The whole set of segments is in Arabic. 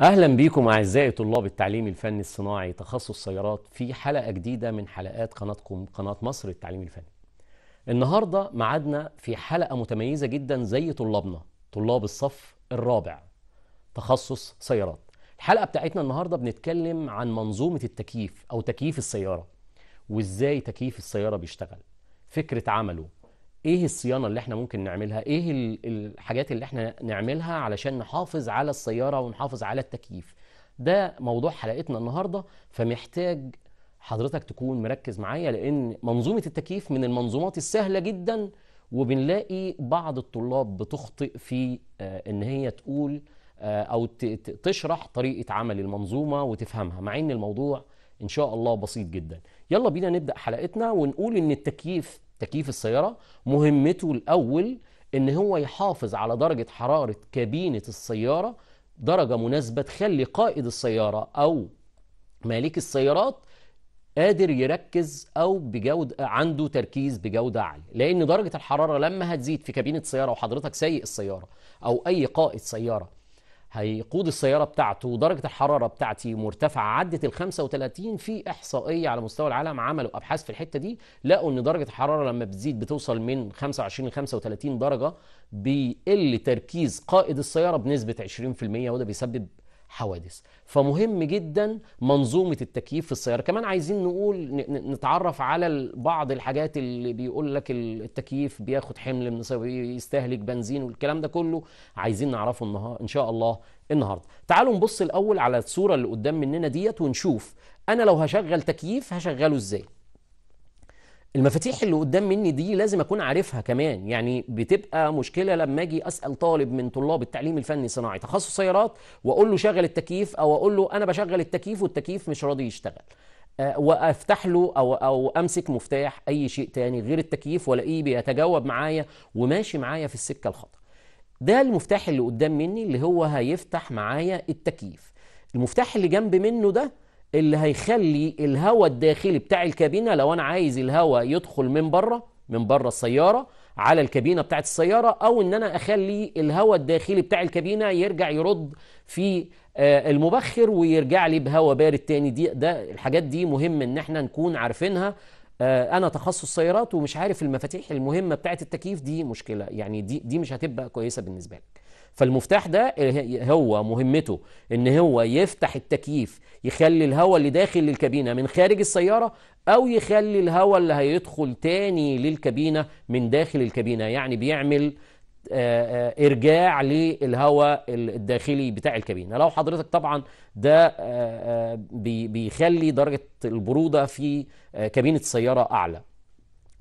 اهلا بيكم اعزائي طلاب التعليم الفني الصناعي تخصص سيارات في حلقه جديده من حلقات قناتكم قناه مصر للتعليم الفني. النهارده معادنا في حلقه متميزه جدا زي طلابنا طلاب الصف الرابع تخصص سيارات. الحلقه بتاعتنا النهارده بنتكلم عن منظومه التكييف او تكييف السياره وازاي تكييف السياره بيشتغل. فكره عمله ايه الصيانه اللي احنا ممكن نعملها ايه الحاجات اللي احنا نعملها علشان نحافظ على السياره ونحافظ على التكييف ده موضوع حلقتنا النهارده فمحتاج حضرتك تكون مركز معايا لان منظومه التكييف من المنظومات السهله جدا وبنلاقي بعض الطلاب بتخطئ في آه، ان هي تقول آه، او تشرح طريقه عمل المنظومه وتفهمها مع ان الموضوع ان شاء الله بسيط جدا يلا بينا نبدا حلقتنا ونقول ان التكييف تكييف السيارة مهمته الأول إن هو يحافظ على درجة حرارة كابينة السيارة درجة مناسبة تخلي قائد السيارة أو مالك السيارات قادر يركز او بجوده عنده تركيز بجوده عاليه لان درجه الحراره لما هتزيد في كابينه سياره وحضرتك سايق السياره او اي قائد سياره هيقود السيارة بتاعته ودرجة الحرارة بتاعتي مرتفعة عدت ال 35 في إحصائية على مستوى العالم عملوا أبحاث في الحتة دي لقوا إن درجة الحرارة لما بتزيد بتوصل من 25 ل 35 درجة بيقل تركيز قائد السيارة بنسبة 20% وده بيسبب حوادث فمهم جدا منظومه التكييف في السياره كمان عايزين نقول نتعرف على بعض الحاجات اللي بيقول لك التكييف بياخد حمل من يستهلك بنزين والكلام ده كله عايزين نعرفه النهار ان شاء الله النهارده تعالوا نبص الاول على الصوره اللي قدام مننا ديت ونشوف انا لو هشغل تكييف هشغله ازاي المفاتيح اللي قدام مني دي لازم اكون عارفها كمان يعني بتبقى مشكله لما اجي اسال طالب من طلاب التعليم الفني صناعي تخصص سيارات واقول له شغل التكييف او اقول له انا بشغل التكييف والتكييف مش راضي يشتغل آه، وافتح له او او امسك مفتاح اي شيء تاني غير التكييف والاقيه بيتجاوب معايا وماشي معايا في السكه الخطا ده المفتاح اللي قدام مني اللي هو هيفتح معايا التكييف المفتاح اللي جنب منه ده اللي هيخلي الهواء الداخلي بتاع الكابينه لو انا عايز الهواء يدخل من بره من بره السياره على الكابينه بتاعه السياره او ان انا اخلي الهواء الداخلي بتاع الكابينه يرجع يرد في آه، المبخر ويرجع لي بهواء بارد تاني دي ده الحاجات دي مهم ان احنا نكون عارفينها آه، انا تخصص سيارات ومش عارف المفاتيح المهمه بتاعه التكييف دي مشكله يعني دي دي مش هتبقى كويسه بالنسبه لك فالمفتاح ده هو مهمته ان هو يفتح التكييف يخلي الهواء اللي داخل للكابينه من خارج السياره او يخلي الهواء اللي هيدخل تاني للكابينه من داخل الكابينه يعني بيعمل آه، آه، ارجاع للهواء الداخلي بتاع الكابينه لو حضرتك طبعا ده آه، بيخلي درجه البروده في كابينه السياره اعلى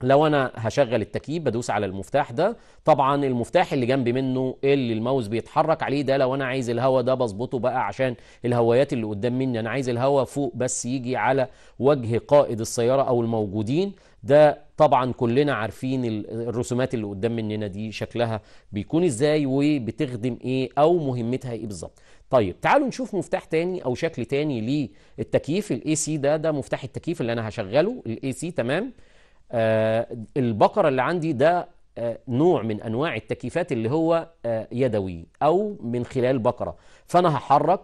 لو انا هشغل التكييف بدوس على المفتاح ده طبعا المفتاح اللي جنبي منه اللي الماوس بيتحرك عليه ده لو انا عايز الهواء ده بظبطه بقى عشان الهوايات اللي قدام مني انا عايز الهواء فوق بس يجي على وجه قائد السياره او الموجودين ده طبعا كلنا عارفين الرسومات اللي قدام مننا دي شكلها بيكون ازاي وبتخدم ايه او مهمتها ايه بالظبط طيب تعالوا نشوف مفتاح تاني او شكل تاني للتكييف الاي سي ده ده مفتاح التكييف اللي انا هشغله الاي سي تمام آه، البقرة اللي عندي ده آه، نوع من أنواع التكييفات اللي هو آه، يدوي أو من خلال بقرة فأنا هحرك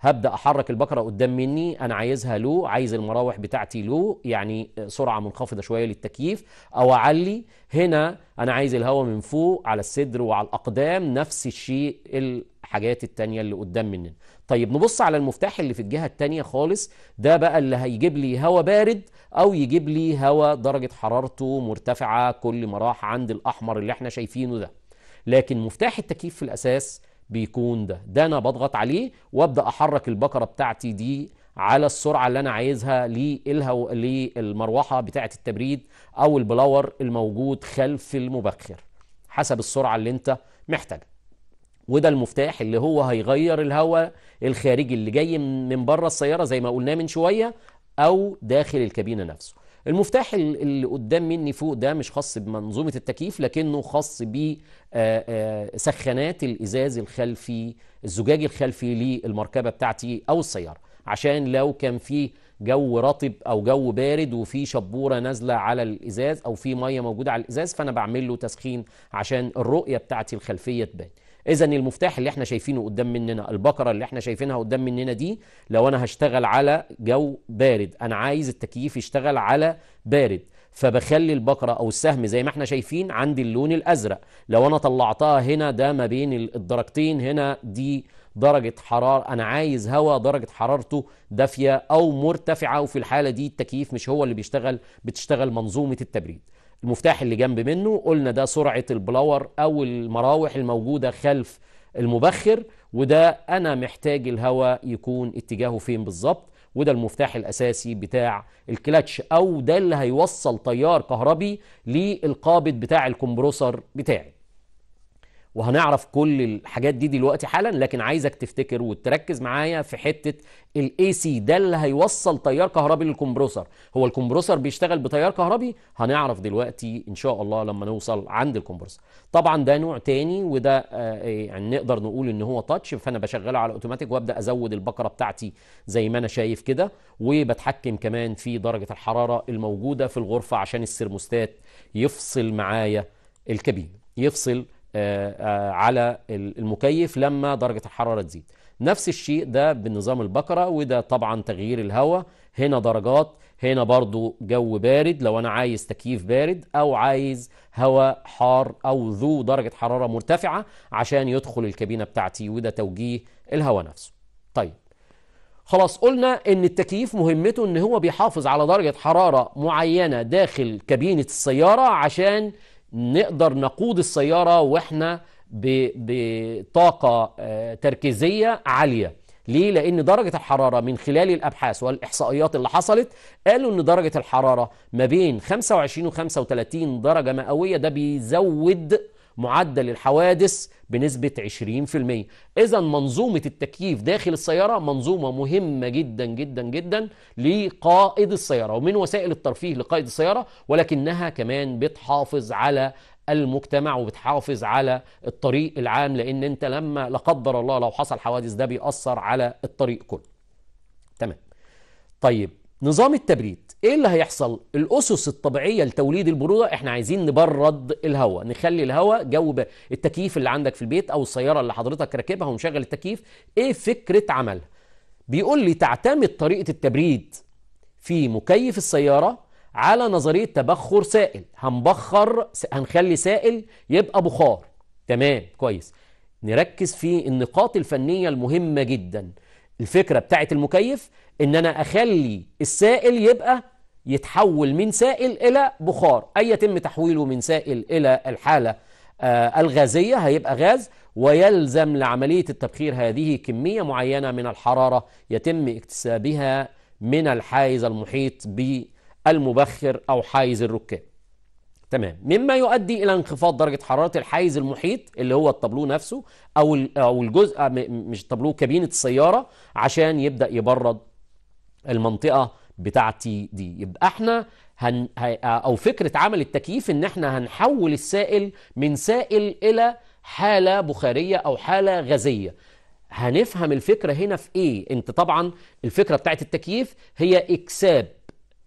هبدا احرك البقره قدام مني انا عايزها لو عايز المراوح بتاعتي لو يعني سرعه منخفضه شويه للتكييف او اعلي هنا انا عايز الهواء من فوق على الصدر وعلى الاقدام نفس الشيء الحاجات التانية اللي قدام مننا طيب نبص على المفتاح اللي في الجهة التانية خالص ده بقى اللي هيجيب لي هواء بارد أو يجيب لي هواء درجة حرارته مرتفعة كل ما راح عند الأحمر اللي احنا شايفينه ده لكن مفتاح التكييف في الأساس بيكون ده ده أنا بضغط عليه وأبدأ أحرك البكرة بتاعتي دي على السرعة اللي أنا عايزها للهو... للمروحة بتاعة التبريد أو البلاور الموجود خلف المبخر حسب السرعة اللي أنت محتاجها وده المفتاح اللي هو هيغير الهواء الخارجي اللي جاي من بره السياره زي ما قلنا من شويه او داخل الكابينه نفسه المفتاح اللي قدام مني فوق ده مش خاص بمنظومه التكييف لكنه خاص بسخانات آه، آه، الازاز الخلفي الزجاج الخلفي للمركبه بتاعتي او السياره عشان لو كان في جو رطب او جو بارد وفي شبوره نازله على الازاز او في ميه موجوده على الازاز فانا بعمل له تسخين عشان الرؤيه بتاعتي الخلفيه تبان اذا المفتاح اللي احنا شايفينه قدام مننا البقره اللي احنا شايفينها قدام مننا دي لو انا هشتغل على جو بارد انا عايز التكييف يشتغل على بارد فبخلي البقرة أو السهم زي ما احنا شايفين عندي اللون الأزرق لو أنا طلعتها هنا ده ما بين الدرجتين هنا دي درجة حرارة أنا عايز هواء درجة حرارته دافية أو مرتفعة وفي الحالة دي التكييف مش هو اللي بيشتغل بتشتغل منظومة التبريد المفتاح اللي جنب منه قلنا ده سرعة البلاور أو المراوح الموجودة خلف المبخر وده أنا محتاج الهواء يكون اتجاهه فين بالظبط وده المفتاح الأساسي بتاع الكلاتش أو ده اللي هيوصل تيار كهربي للقابض بتاع الكمبروسر بتاعي وهنعرف كل الحاجات دي دلوقتي حالا لكن عايزك تفتكر وتركز معايا في حته الاي سي ده اللي هيوصل تيار كهربي للكمبروسر هو الكمبروسر بيشتغل بتيار كهربي هنعرف دلوقتي ان شاء الله لما نوصل عند الكمبروسر طبعا ده نوع تاني وده آه، آه، يعني نقدر نقول ان هو تاتش فانا بشغله على اوتوماتيك وابدا ازود البكره بتاعتي زي ما انا شايف كده وبتحكم كمان في درجه الحراره الموجوده في الغرفه عشان السيرموستات يفصل معايا الكابين يفصل آه، آه، على المكيف لما درجة الحرارة تزيد نفس الشيء ده بالنظام البقرة وده طبعا تغيير الهواء هنا درجات هنا برضو جو بارد لو أنا عايز تكييف بارد أو عايز هواء حار أو ذو درجة حرارة مرتفعة عشان يدخل الكابينة بتاعتي وده توجيه الهواء نفسه طيب خلاص قلنا ان التكييف مهمته ان هو بيحافظ على درجة حرارة معينة داخل كابينة السيارة عشان نقدر نقود السيارة واحنا بطاقة آه، تركيزية عالية ليه؟ لأن درجة الحرارة من خلال الأبحاث والإحصائيات اللي حصلت قالوا إن درجة الحرارة ما بين 25 و 35 درجة مئوية ده بيزود معدل الحوادث بنسبة 20% إذا منظومة التكييف داخل السيارة منظومة مهمة جدا جدا جدا لقائد السيارة ومن وسائل الترفيه لقائد السيارة ولكنها كمان بتحافظ على المجتمع وبتحافظ على الطريق العام لأن أنت لما لا قدر الله لو حصل حوادث ده بيأثر على الطريق كله تمام طيب نظام التبريد ايه اللي هيحصل الاسس الطبيعيه لتوليد البروده احنا عايزين نبرد الهواء نخلي الهواء جو التكييف اللي عندك في البيت او السياره اللي حضرتك راكبها ومشغل التكييف ايه فكره عملها بيقول لي تعتمد طريقه التبريد في مكيف السياره على نظريه تبخر سائل هنبخر هنخلي سائل يبقى بخار تمام كويس نركز في النقاط الفنيه المهمه جدا الفكره بتاعه المكيف ان انا اخلي السائل يبقى يتحول من سائل إلى بخار أي يتم تحويله من سائل إلى الحالة آه، الغازية هيبقى غاز ويلزم لعملية التبخير هذه كمية معينة من الحرارة يتم اكتسابها من الحائز المحيط بالمبخر أو حائز الركاب تمام مما يؤدي إلى انخفاض درجة حرارة الحائز المحيط اللي هو الطابلو نفسه أو أو الجزء مش الطابلو كابينة السيارة عشان يبدأ يبرد المنطقة بتاعتي دي يبقى احنا هن... آه، او فكره عمل التكييف ان احنا هنحول السائل من سائل الى حاله بخاريه او حاله غازيه هنفهم الفكره هنا في ايه انت طبعا الفكره بتاعت التكييف هي اكساب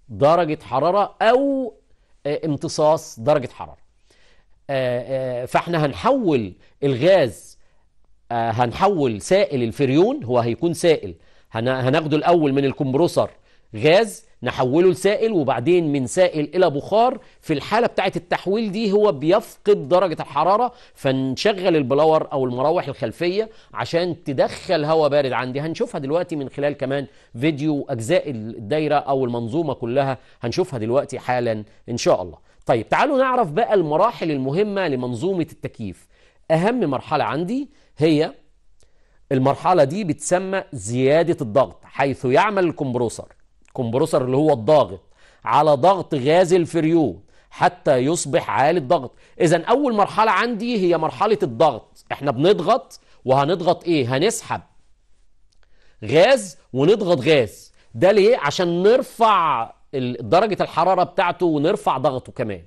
درجه حراره او آه، امتصاص درجه حراره آه، فاحنا هنحول الغاز هنحول سائل الفريون هو هيكون سائل هناخده الاول من الكمبروسر غاز نحوله لسائل وبعدين من سائل الى بخار في الحاله بتاعه التحويل دي هو بيفقد درجه الحراره فنشغل البلور او المراوح الخلفيه عشان تدخل هواء بارد عندي هنشوفها دلوقتي من خلال كمان فيديو اجزاء الدايره او المنظومه كلها هنشوفها دلوقتي حالا ان شاء الله طيب تعالوا نعرف بقى المراحل المهمه لمنظومه التكييف اهم مرحله عندي هي المرحله دي بتسمى زياده الضغط حيث يعمل الكمبروسر كومبروسر اللي هو الضاغط على ضغط غاز الفريون حتى يصبح عالي الضغط اذا اول مرحله عندي هي مرحله الضغط احنا بنضغط وهنضغط ايه هنسحب غاز ونضغط غاز ده ليه عشان نرفع درجه الحراره بتاعته ونرفع ضغطه كمان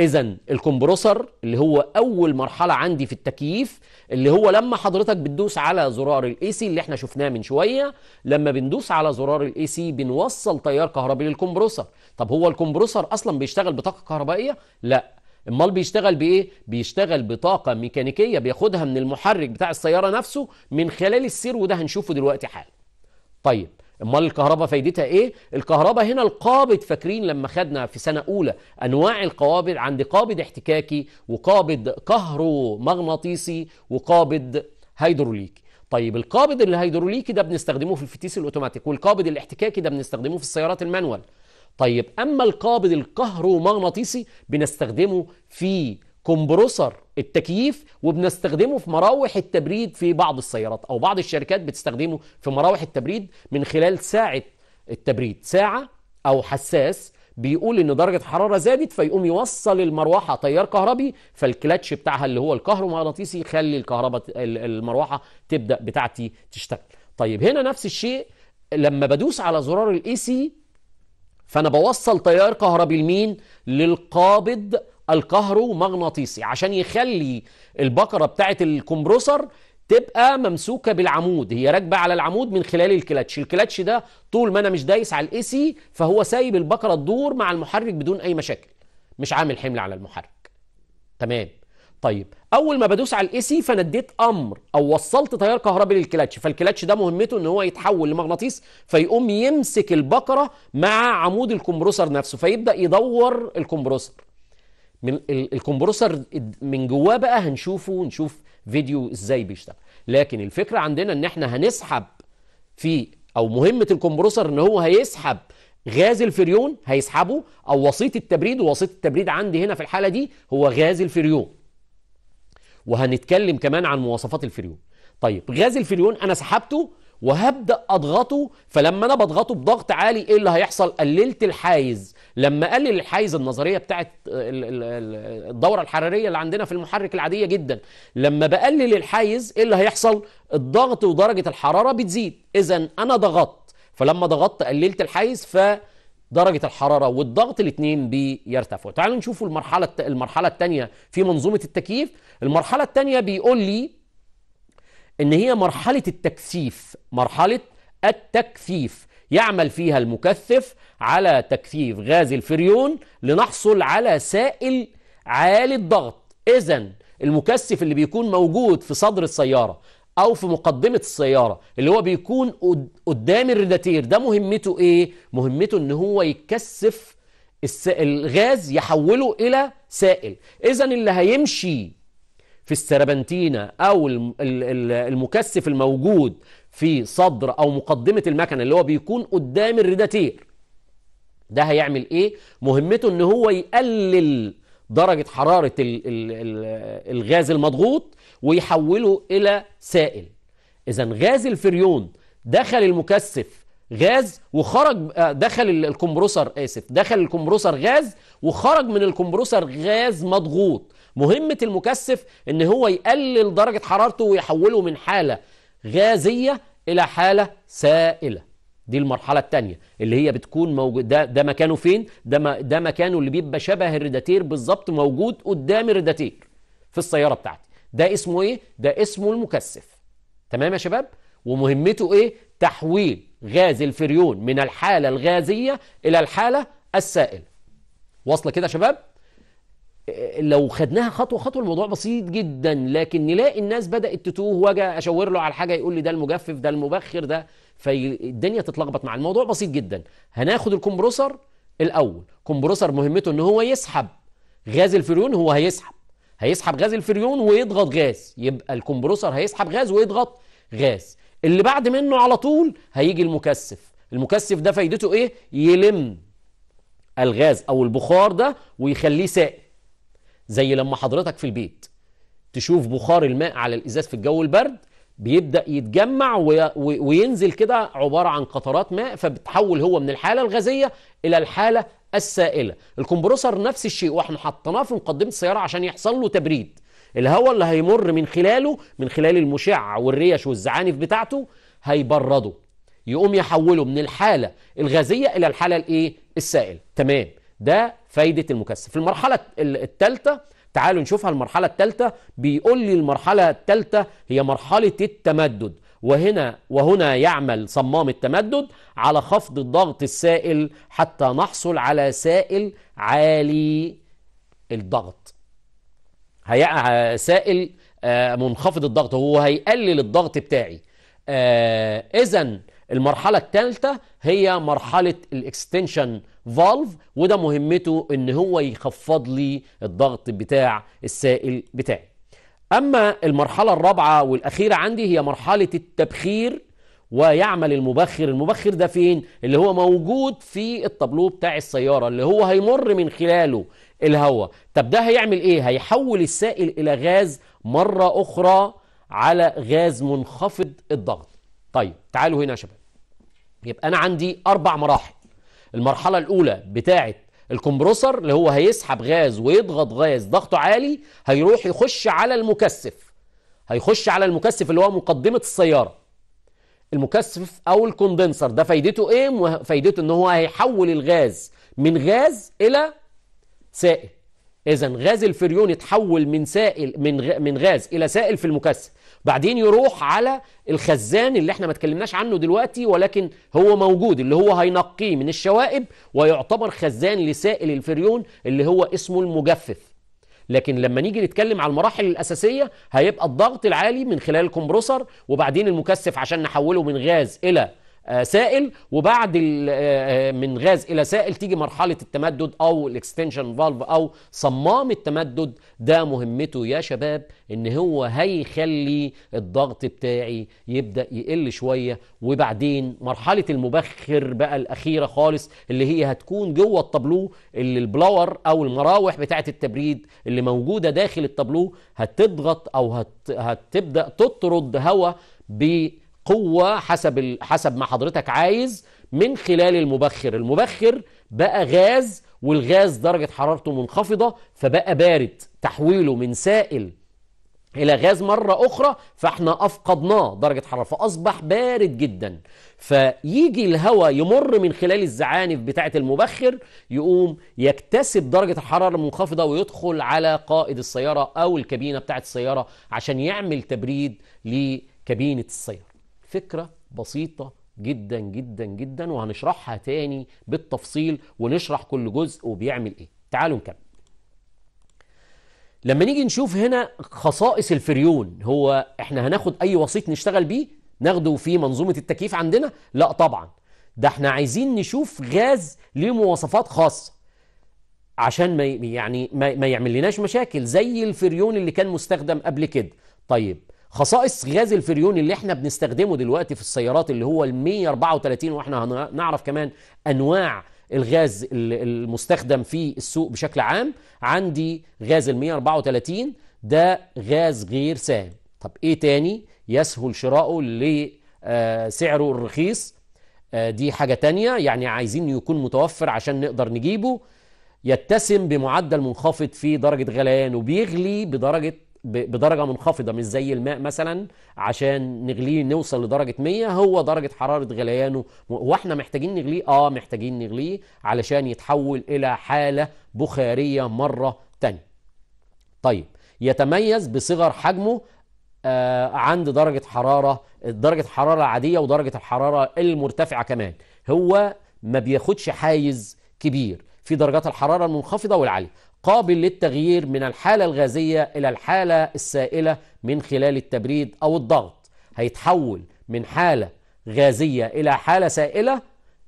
اذا الكمبروسر اللي هو اول مرحله عندي في التكييف اللي هو لما حضرتك بتدوس على زرار الاي سي اللي احنا شفناه من شويه لما بندوس على زرار الاي سي بنوصل تيار كهربي للكمبروسر طب هو الكمبروسر اصلا بيشتغل بطاقه كهربائيه لا امال بيشتغل بايه بيشتغل بطاقه ميكانيكيه بياخدها من المحرك بتاع السياره نفسه من خلال السير وده هنشوفه دلوقتي حالا طيب امال الكهرباء فايدتها ايه الكهرباء هنا القابض فاكرين لما خدنا في سنه اولى انواع القوابض عند قابض احتكاكي وقابض كهرومغناطيسي وقابض هيدروليكي طيب القابض الهيدروليكي ده بنستخدمه في الفتيس الاوتوماتيك والقابض الاحتكاكي ده بنستخدمه في السيارات المانوال طيب اما القابض الكهرومغناطيسي بنستخدمه في كومبروسر التكييف وبنستخدمه في مراوح التبريد في بعض السيارات او بعض الشركات بتستخدمه في مراوح التبريد من خلال ساعه التبريد ساعه او حساس بيقول ان درجه الحراره زادت فيقوم يوصل المروحه تيار كهربي فالكلاتش بتاعها اللي هو الكهرومغناطيسي يخلي الكهرباء المروحه تبدا بتاعتي تشتغل طيب هنا نفس الشيء لما بدوس على زرار الاي سي فانا بوصل تيار كهربي لمين للقابض الكهرومغناطيسي عشان يخلي البقره بتاعه الكمبروسر تبقى ممسوكه بالعمود هي راكبه على العمود من خلال الكلاتش الكلاتش ده طول ما انا مش دايس على الاي سي فهو سايب البقره تدور مع المحرك بدون اي مشاكل مش عامل حمل على المحرك تمام طيب اول ما بدوس على الاي سي فانا اديت امر او وصلت تيار كهربي للكلاتش فالكلاتش ده مهمته ان هو يتحول لمغناطيس فيقوم يمسك البقره مع عمود الكمبروسر نفسه فيبدا يدور الكمبروسر من الكمبروسر من جواه بقى هنشوفه ونشوف فيديو ازاي بيشتغل لكن الفكره عندنا ان احنا هنسحب في او مهمه الكمبروسر ان هو هيسحب غاز الفريون هيسحبه او وسيط التبريد ووسيط التبريد عندي هنا في الحاله دي هو غاز الفريون وهنتكلم كمان عن مواصفات الفريون طيب غاز الفريون انا سحبته وهبدا اضغطه فلما انا بضغطه بضغط عالي ايه اللي هيحصل قللت الحايز لما قلل الحيز النظريه بتاعه الدوره الحراريه اللي عندنا في المحرك العاديه جدا لما بقلل الحيز ايه اللي هيحصل الضغط ودرجه الحراره بتزيد اذا انا ضغطت فلما ضغطت قللت الحيز ف درجة الحرارة والضغط الاثنين بيرتفعوا تعالوا نشوفوا المرحلة المرحلة الثانية في منظومة التكييف المرحلة الثانية بيقول لي ان هي مرحلة التكثيف مرحلة التكثيف يعمل فيها المكثف على تكثيف غاز الفريون لنحصل على سائل عالي الضغط إذا المكثف اللي بيكون موجود في صدر السيارة أو في مقدمة السيارة اللي هو بيكون قدام الريداتير ده مهمته إيه؟ مهمته إن هو يكثف الغاز يحوله إلى سائل إذا اللي هيمشي في السربنتينا أو المكثف الموجود في صدر او مقدمه المكنه اللي هو بيكون قدام الريداتير ده هيعمل ايه مهمته ان هو يقلل درجه حراره الغاز المضغوط ويحوله الى سائل اذا غاز الفريون دخل المكثف غاز وخرج آه، دخل الكمبروسر اسف دخل الكمبروسر غاز وخرج من الكمبروسر غاز مضغوط مهمه المكثف ان هو يقلل درجه حرارته ويحوله من حاله غازية إلى حالة سائلة دي المرحلة الثانية اللي هي بتكون موجود ده, ده مكانه فين؟ ده, ما ده مكانه اللي بيبقى شبه الرداتير بالظبط موجود قدام الرداتير في السيارة بتاعتي ده اسمه ايه؟ ده اسمه المكثف تمام يا شباب؟ ومهمته ايه؟ تحويل غاز الفريون من الحالة الغازية إلى الحالة السائلة واصلة كده يا شباب؟ لو خدناها خطوه خطوه الموضوع بسيط جدا لكن نلاقي الناس بدات تتوه واجي اشاور له على حاجه يقول لي ده المجفف ده المبخر ده فالدنيا تتلخبط مع الموضوع بسيط جدا هناخد الكمبروسر الاول كمبروسر مهمته ان هو يسحب غاز الفريون هو هيسحب هيسحب غاز الفريون ويضغط غاز يبقى الكمبروسر هيسحب غاز ويضغط غاز اللي بعد منه على طول هيجي المكثف المكثف ده فايدته ايه يلم الغاز او البخار ده ويخليه سائل زي لما حضرتك في البيت تشوف بخار الماء على الازاز في الجو البرد بيبدا يتجمع وينزل كده عباره عن قطرات ماء فبتحول هو من الحاله الغازيه الى الحاله السائله الكمبروسر نفس الشيء واحنا حطيناه في مقدمه السياره عشان يحصل له تبريد الهواء اللي هيمر من خلاله من خلال المشع والريش والزعانف بتاعته هيبرده يقوم يحوله من الحاله الغازيه الى الحاله الايه السائله تمام ده فايدة المكثف المرحلة الثالثة تعالوا نشوفها المرحلة الثالثة بيقول لي المرحلة الثالثة هي مرحلة التمدد وهنا وهنا يعمل صمام التمدد على خفض الضغط السائل حتى نحصل على سائل عالي الضغط هي سائل آه، منخفض الضغط هو هيقلل الضغط بتاعي آه، اذا المرحله الثالثه هي مرحله الاكستنشن فالف وده مهمته ان هو يخفض لي الضغط بتاع السائل بتاعي اما المرحله الرابعه والاخيره عندي هي مرحله التبخير ويعمل المبخر المبخر ده فين اللي هو موجود في الطابلو بتاع السياره اللي هو هيمر من خلاله الهواء طب ده هيعمل ايه هيحول السائل الى غاز مره اخرى على غاز منخفض الضغط طيب تعالوا هنا يا شباب يبقى انا عندي اربع مراحل المرحلة الأولى بتاعة الكمبروسر اللي هو هيسحب غاز ويضغط غاز ضغطه عالي هيروح يخش على المكثف هيخش على المكثف اللي هو مقدمة السيارة المكثف أو الكوندنسر ده فايدته إيه؟ فايدته إن هو هيحول الغاز من غاز إلى سائل إذا غاز الفريون يتحول من سائل من من غاز إلى سائل في المكثف بعدين يروح على الخزان اللي احنا ما تكلمناش عنه دلوقتي ولكن هو موجود اللي هو هينقيه من الشوائب ويعتبر خزان لسائل الفريون اللي هو اسمه المجفف لكن لما نيجي نتكلم على المراحل الأساسية هيبقى الضغط العالي من خلال الكمبروسر وبعدين المكثف عشان نحوله من غاز إلى آه، سائل وبعد آه، آه، من غاز الى سائل تيجي مرحله التمدد او الاكستنشن فالف او صمام التمدد ده مهمته يا شباب ان هو هيخلي الضغط بتاعي يبدا يقل شويه وبعدين مرحله المبخر بقى الاخيره خالص اللي هي هتكون جوه الطابلو اللي البلاور او المراوح بتاعه التبريد اللي موجوده داخل الطابلو هتضغط او هت هتبدا تطرد هواء ب قوة حسب حسب ما حضرتك عايز من خلال المبخر المبخر بقى غاز والغاز درجة حرارته منخفضة فبقى بارد تحويله من سائل إلى غاز مرة أخرى فإحنا أفقدناه درجة حرارة فأصبح بارد جدا فيجي الهواء يمر من خلال الزعانف بتاعة المبخر يقوم يكتسب درجة الحرارة المنخفضة ويدخل على قائد السيارة أو الكابينة بتاعة السيارة عشان يعمل تبريد لكابينة السيارة فكرة بسيطة جدا جدا جدا وهنشرحها تاني بالتفصيل ونشرح كل جزء وبيعمل ايه تعالوا نكمل لما نيجي نشوف هنا خصائص الفريون هو احنا هناخد اي وسيط نشتغل بيه ناخده في منظومة التكييف عندنا لا طبعا ده احنا عايزين نشوف غاز ليه مواصفات خاصة عشان ما يعني ما, ما يعمل لناش مشاكل زي الفريون اللي كان مستخدم قبل كده طيب خصائص غاز الفريون اللي احنا بنستخدمه دلوقتي في السيارات اللي هو ال 134 واحنا هنعرف كمان انواع الغاز المستخدم في السوق بشكل عام عندي غاز ال 134 ده غاز غير سام طب ايه تاني يسهل شراؤه لسعره آه، الرخيص آه، دي حاجة تانية يعني عايزين يكون متوفر عشان نقدر نجيبه يتسم بمعدل منخفض في درجة غليان وبيغلي بدرجة بدرجه منخفضه مش زي الماء مثلا عشان نغليه نوصل لدرجه 100 هو درجه حراره غليانه واحنا محتاجين نغليه اه محتاجين نغليه علشان يتحول الى حاله بخاريه مره تانية طيب يتميز بصغر حجمه آه عند درجه حراره درجه الحراره العاديه ودرجه الحراره المرتفعه كمان هو ما بياخدش حايز كبير في درجات الحراره المنخفضه والعاليه قابل للتغيير من الحالة الغازية إلى الحالة السائلة من خلال التبريد أو الضغط هيتحول من حالة غازية إلى حالة سائلة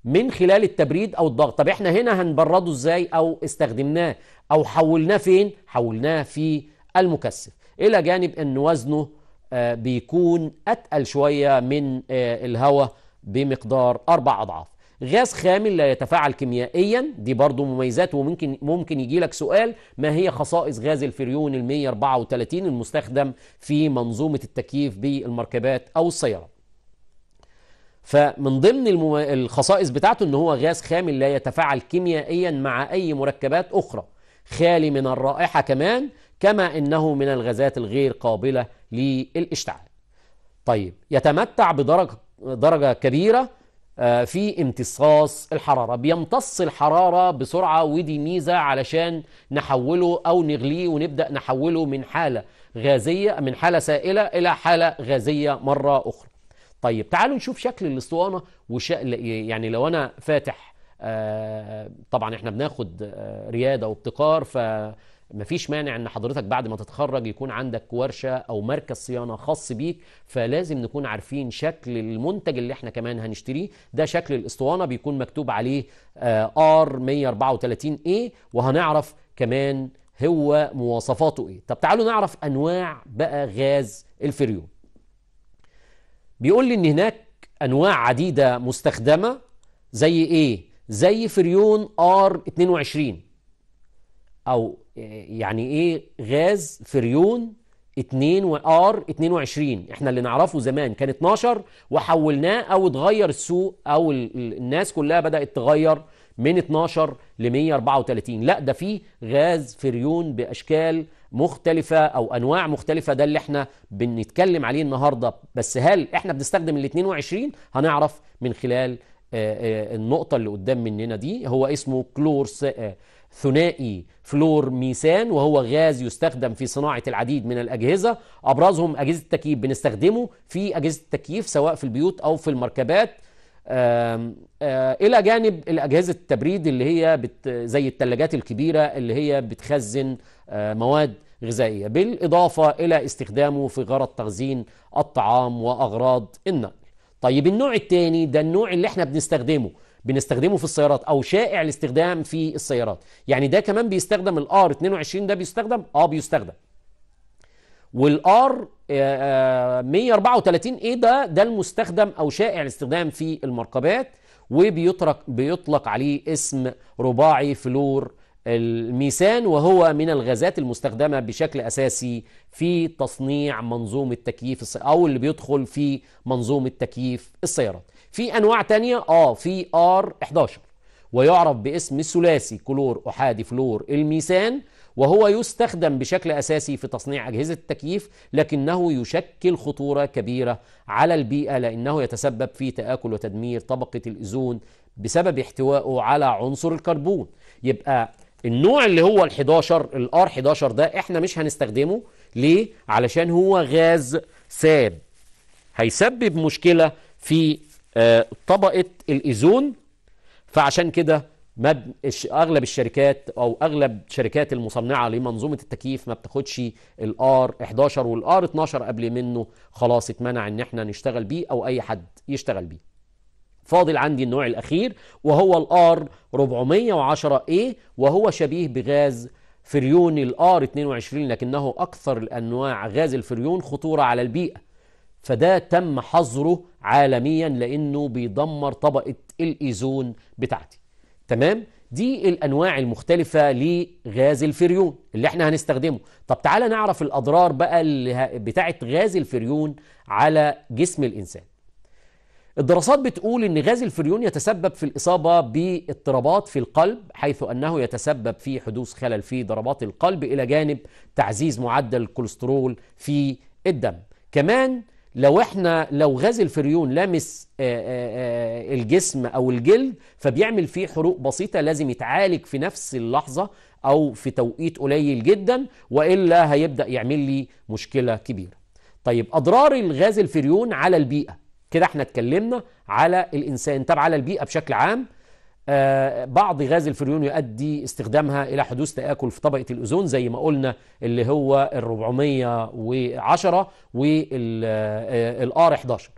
من خلال التبريد أو الضغط طب إحنا هنا هنبرده إزاي أو استخدمناه أو حولناه فين حولناه في المكثف إلى جانب أن وزنه آه، بيكون أتقل شوية من آه، الهواء بمقدار أربع أضعاف غاز خامل لا يتفاعل كيميائيا دي برضو مميزات وممكن ممكن يجي لك سؤال ما هي خصائص غاز الفريون ال 134 المستخدم في منظومة التكييف بالمركبات أو السيارات فمن ضمن المو... الخصائص بتاعته ان هو غاز خامل لا يتفاعل كيميائيا مع اي مركبات اخرى خالي من الرائحه كمان كما انه من الغازات الغير قابله للاشتعال طيب يتمتع بدرجه درجه كبيره آه، في امتصاص الحرارة بيمتص الحرارة بسرعة ودي ميزة علشان نحوله أو نغليه ونبدأ نحوله من حالة غازية من حالة سائلة إلى حالة غازية مرة أخرى طيب تعالوا نشوف شكل الاسطوانة وش... يعني لو أنا فاتح آه، طبعا احنا بناخد آه، ريادة وابتكار ف مفيش مانع ان حضرتك بعد ما تتخرج يكون عندك ورشه او مركز صيانه خاص بيك فلازم نكون عارفين شكل المنتج اللي احنا كمان هنشتريه ده شكل الاسطوانه بيكون مكتوب عليه آه، ار 134 اي وهنعرف كمان هو مواصفاته ايه طب تعالوا نعرف انواع بقى غاز الفريون بيقول لي ان هناك انواع عديده مستخدمه زي ايه زي فريون ار 22 او يعني ايه غاز فريون 2 وار 22 احنا اللي نعرفه زمان كان 12 وحولناه او اتغير السوق او الناس كلها بدات تغير من 12 ل 134 لا ده في غاز فريون باشكال مختلفة أو أنواع مختلفة ده اللي احنا بنتكلم عليه النهاردة بس هل احنا بنستخدم ال 22 هنعرف من خلال آه، آه، النقطة اللي قدام مننا دي هو اسمه كلور آه، ثنائي فلور ميسان وهو غاز يستخدم في صناعة العديد من الأجهزة أبرزهم أجهزة التكييف بنستخدمه في أجهزة التكييف سواء في البيوت أو في المركبات آم آم آه، إلى جانب الأجهزة التبريد اللي هي بت زي الثلاجات الكبيرة اللي هي بتخزن آه، مواد غذائية بالإضافة إلى استخدامه في غرض تخزين الطعام وأغراض النقل طيب النوع الثاني ده النوع اللي احنا بنستخدمه بنستخدمه في السيارات او شائع الاستخدام في السيارات يعني ده كمان بيستخدم الار 22 ده بيستخدم اه بيستخدم والار آه، آه، 134 ايه ده ده المستخدم او شائع الاستخدام في المركبات وبيطرق بيطلق عليه اسم رباعي فلور الميثان وهو من الغازات المستخدمة بشكل أساسي في تصنيع منظومة تكييف أو اللي بيدخل في منظومة تكييف السيارات في انواع تانية اه في ار 11 ويعرف باسم ثلاثي كلور احادي فلور الميثان وهو يستخدم بشكل اساسي في تصنيع اجهزه التكييف لكنه يشكل خطوره كبيره على البيئه لانه يتسبب في تاكل وتدمير طبقه الاوزون بسبب احتوائه على عنصر الكربون يبقى النوع اللي هو ال11 الار 11 ده احنا مش هنستخدمه ليه علشان هو غاز ساب هيسبب مشكله في آه، طبقة الإيزون فعشان كده ما اغلب الشركات او اغلب شركات المصنعه لمنظومه التكييف ما بتاخدش الار 11 والار 12 قبل منه خلاص اتمنع ان احنا نشتغل بيه او اي حد يشتغل بيه فاضل عندي النوع الاخير وهو الار 410 اي وهو شبيه بغاز فريون الار 22 لكنه اكثر الانواع غاز الفريون خطوره على البيئه فده تم حظره عالميا لأنه بيدمر طبقة الإيزون بتاعتي تمام؟ دي الأنواع المختلفة لغاز الفريون اللي احنا هنستخدمه طب تعالى نعرف الأضرار بقى بتاعة غاز الفريون على جسم الإنسان الدراسات بتقول ان غاز الفريون يتسبب في الاصابه باضطرابات في القلب حيث انه يتسبب في حدوث خلل في ضربات القلب الى جانب تعزيز معدل الكوليسترول في الدم كمان لو احنا لو غاز الفريون لامس آه، آه، آه، الجسم او الجلد فبيعمل فيه حروق بسيطه لازم يتعالج في نفس اللحظه او في توقيت قليل جدا والا هيبدا يعمل لي مشكله كبيره طيب اضرار الغاز الفريون على البيئه كده احنا اتكلمنا على الانسان طب على البيئه بشكل عام آه، بعض غاز الفريون يؤدي استخدامها إلى حدوث تآكل في طبقة الأوزون زي ما قلنا اللي هو آه، ال 410 والآر 11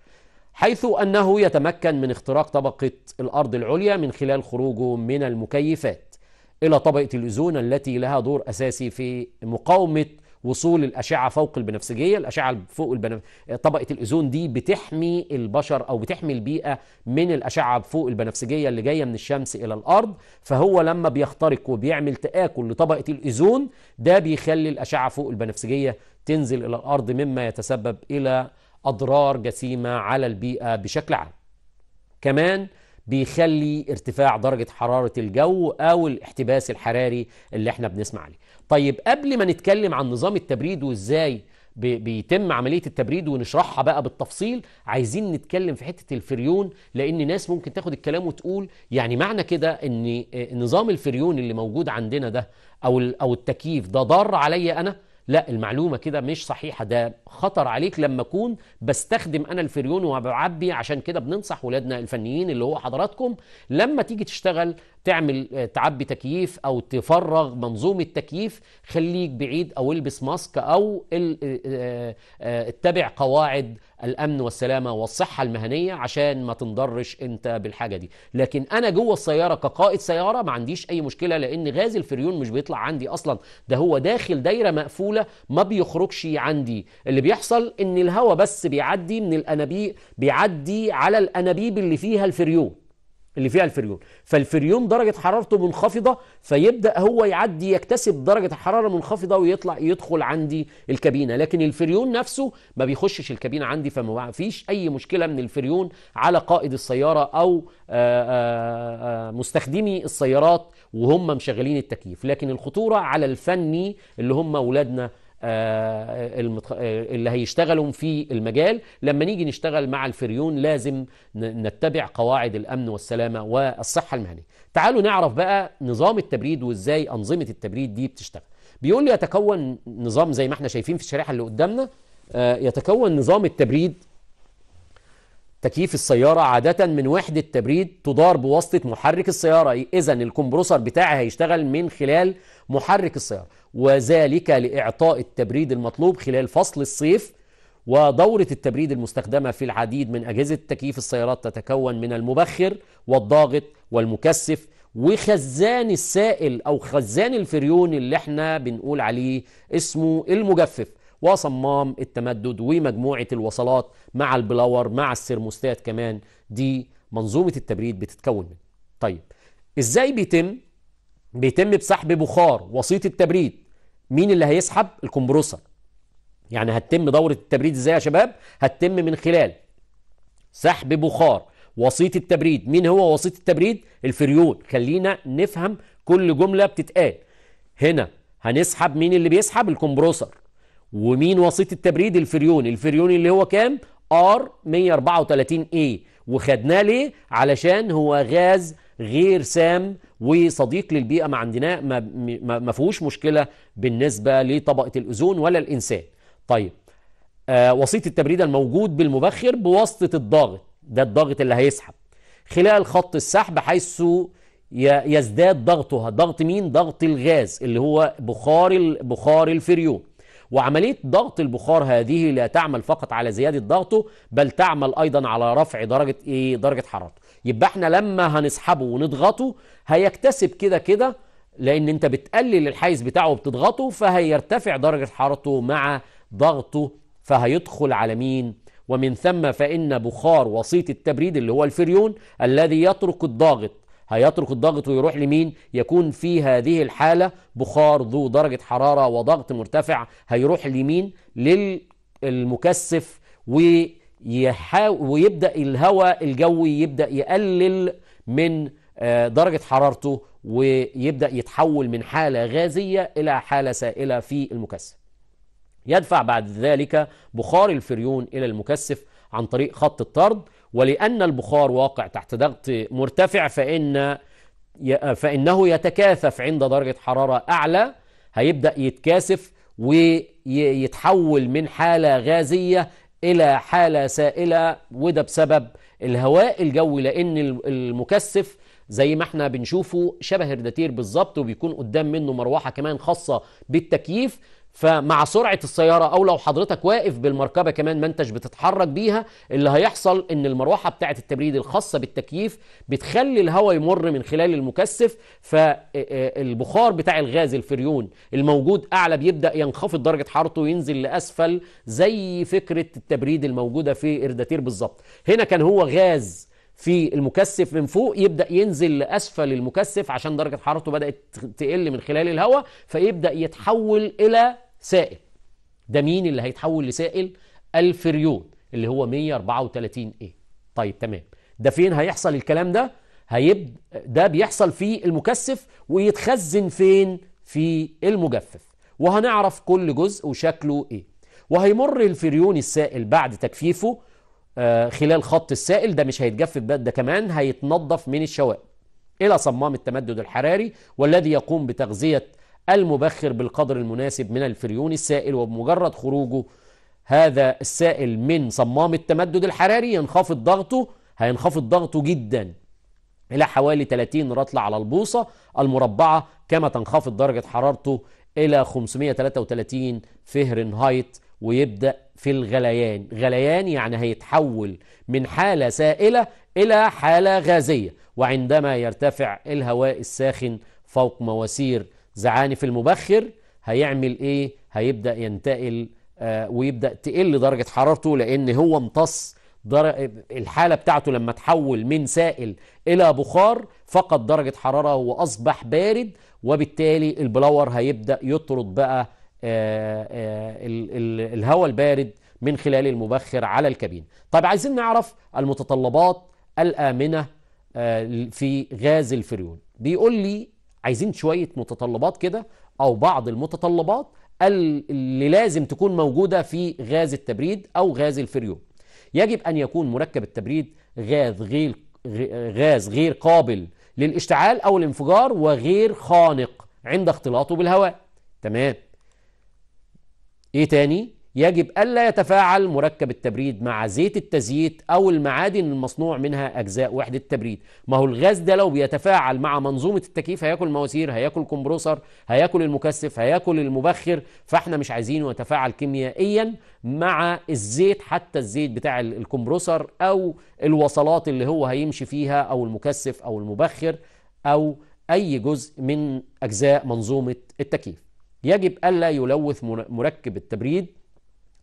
حيث أنه يتمكن من اختراق طبقة الأرض العليا من خلال خروجه من المكيفات إلى طبقة الأوزون التي لها دور أساسي في مقاومة وصول الاشعه فوق البنفسجيه الاشعه فوق البنف... طبقه الاوزون دي بتحمي البشر او بتحمي البيئه من الاشعه فوق البنفسجيه اللي جايه من الشمس الى الارض فهو لما بيخترق وبيعمل تاكل لطبقه الاوزون ده بيخلي الاشعه فوق البنفسجيه تنزل الى الارض مما يتسبب الى اضرار جسيمه على البيئه بشكل عام كمان بيخلي ارتفاع درجة حرارة الجو أو الاحتباس الحراري اللي احنا بنسمع عليه طيب قبل ما نتكلم عن نظام التبريد وازاي بيتم عمليه التبريد ونشرحها بقى بالتفصيل عايزين نتكلم في حته الفريون لان ناس ممكن تاخد الكلام وتقول يعني معنى كده ان آه، نظام الفريون اللي موجود عندنا ده او او التكييف ده ضار عليا انا لا المعلومه كده مش صحيحه ده خطر عليك لما اكون بستخدم انا الفريون وبعبي عشان كده بننصح ولادنا الفنيين اللي هو حضراتكم لما تيجي تشتغل تعمل آه، تعبي تكييف او تفرغ منظومه تكييف خليك بعيد او البس ماسك او آه، آه، اتبع قواعد الامن والسلامه والصحه المهنيه عشان ما تنضرش انت بالحاجه دي لكن انا جوه السياره كقائد سياره ما عنديش اي مشكله لان غاز الفريون مش بيطلع عندي اصلا ده هو داخل دايره مقفوله ما بيخرجش عندي اللي بيحصل ان الهواء بس بيعدي من الانابيب بيعدي على الانابيب اللي فيها الفريون اللي فيها الفريون فالفريون درجة حرارته منخفضة فيبدأ هو يعدي يكتسب درجة حرارة منخفضة ويطلع يدخل عندي الكابينة لكن الفريون نفسه ما بيخشش الكابينة عندي فما فيش أي مشكلة من الفريون على قائد السيارة أو آه، آه، آه، مستخدمي السيارات وهم مشغلين التكييف لكن الخطورة على الفني اللي هم أولادنا آه، آه، آه، اللي هيشتغلوا في المجال لما نيجي نشتغل مع الفريون لازم نتبع قواعد الأمن والسلامة والصحة المهنية تعالوا نعرف بقى نظام التبريد وإزاي أنظمة التبريد دي بتشتغل بيقول لي يتكون نظام زي ما احنا شايفين في الشريحة اللي قدامنا يتكون نظام التبريد تكييف السيارة عادة من وحدة تبريد تدار بواسطة محرك السيارة إذا الكمبروسر بتاعي هيشتغل من خلال محرك السيارة وذلك لإعطاء التبريد المطلوب خلال فصل الصيف ودورة التبريد المستخدمة في العديد من أجهزة تكييف السيارات تتكون من المبخر والضاغط والمكثف وخزان السائل أو خزان الفريون اللي احنا بنقول عليه اسمه المجفف وصمام التمدد ومجموعة الوصلات مع البلاور مع السيرموستات كمان دي منظومة التبريد بتتكون منه طيب ازاي بيتم بيتم بسحب بخار وسيط التبريد مين اللي هيسحب الكمبروسر يعني هتتم دورة التبريد ازاي يا شباب هتتم من خلال سحب بخار وسيط التبريد مين هو وسيط التبريد الفريون خلينا نفهم كل جملة بتتقال هنا هنسحب مين اللي بيسحب الكمبروسر ومين وسيط التبريد الفريون الفريون اللي هو كام ار 134 اي وخدناه ليه علشان هو غاز غير سام وصديق للبيئه ما عندنا ما, فيهوش مشكله بالنسبه لطبقه الاوزون ولا الانسان طيب آه وسيط التبريد الموجود بالمبخر بواسطه الضاغط ده الضاغط اللي هيسحب خلال خط السحب حيث يزداد ضغطها ضغط مين ضغط الغاز اللي هو بخار بخار الفريون وعملية ضغط البخار هذه لا تعمل فقط على زيادة ضغطه بل تعمل أيضا على رفع درجة إيه درجة حرارته يبقى احنا لما هنسحبه ونضغطه هيكتسب كده كده لان انت بتقلل الحيز بتاعه وبتضغطه فهيرتفع درجة حرارته مع ضغطه فهيدخل على مين ومن ثم فإن بخار وسيط التبريد اللي هو الفريون الذي يترك الضاغط هيترك الضغط ويروح لمين يكون في هذه الحالة بخار ذو درجة حرارة وضغط مرتفع هيروح لمين للمكثف و يحاول ويبدا الهواء الجوي يبدا يقلل من آه، درجه حرارته ويبدا يتحول من حاله غازيه الى حاله سائله في المكثف يدفع بعد ذلك بخار الفريون الى المكثف عن طريق خط الطرد ولان البخار واقع تحت ضغط مرتفع فان فانه يتكاثف عند درجه حراره اعلى هيبدا يتكاثف ويتحول من حاله غازيه إلى حالة سائلة وده بسبب الهواء الجوي لأن المكثف زي ما احنا بنشوفه شبه الرداتير بالظبط وبيكون قدام منه مروحة كمان خاصة بالتكييف فمع سرعه السياره او لو حضرتك واقف بالمركبه كمان ما انتش بتتحرك بيها اللي هيحصل ان المروحه بتاعه التبريد الخاصه بالتكييف بتخلي الهواء يمر من خلال المكثف فالبخار بتاع الغاز الفريون الموجود اعلى بيبدا ينخفض درجه حرارته وينزل لاسفل زي فكره التبريد الموجوده في ارداتير بالظبط هنا كان هو غاز في المكثف من فوق يبدا ينزل لاسفل المكثف عشان درجه حرارته بدات تقل من خلال الهواء فيبدا يتحول الى سائل ده مين اللي هيتحول لسائل الفريون اللي هو 134 ايه طيب تمام ده فين هيحصل الكلام ده هيب ده بيحصل في المكثف ويتخزن فين في المجفف وهنعرف كل جزء وشكله ايه وهيمر الفريون السائل بعد تجفيفه آه خلال خط السائل ده مش هيتجفف ده كمان هيتنظف من الشوائب الى صمام التمدد الحراري والذي يقوم بتغذيه المبخر بالقدر المناسب من الفريون السائل وبمجرد خروجه هذا السائل من صمام التمدد الحراري ينخفض ضغطه هينخفض ضغطه جدا إلى حوالي 30 رطل على البوصة المربعة كما تنخفض درجة حرارته إلى 533 فهرنهايت ويبدأ في الغليان غليان يعني هيتحول من حالة سائلة إلى حالة غازية وعندما يرتفع الهواء الساخن فوق مواسير زعانف المبخر هيعمل ايه هيبدا ينتقل آه ويبدا تقل درجه حرارته لان هو امتص الحاله بتاعته لما تحول من سائل الى بخار فقد درجه حراره واصبح بارد وبالتالي البلور هيبدا يطرد بقى آه، آه، الهواء البارد من خلال المبخر على الكابين طيب عايزين نعرف المتطلبات الامنه آه، في غاز الفريون بيقول لي عايزين شوية متطلبات كده أو بعض المتطلبات اللي لازم تكون موجودة في غاز التبريد أو غاز الفريون يجب أن يكون مركب التبريد غاز غير غاز غير قابل للاشتعال أو الانفجار وغير خانق عند اختلاطه بالهواء تمام إيه تاني يجب ألا يتفاعل مركب التبريد مع زيت التزييت أو المعادن المصنوع منها أجزاء وحدة التبريد ما هو الغاز ده لو بيتفاعل مع منظومة التكييف هياكل مواسير هياكل كومبروسر هياكل المكثف هياكل المبخر فاحنا مش عايزينه يتفاعل كيميائيا مع الزيت حتى الزيت بتاع الكمبروسر أو الوصلات اللي هو هيمشي فيها أو المكثف أو المبخر أو أي جزء من أجزاء منظومة التكييف يجب ألا يلوث مركب التبريد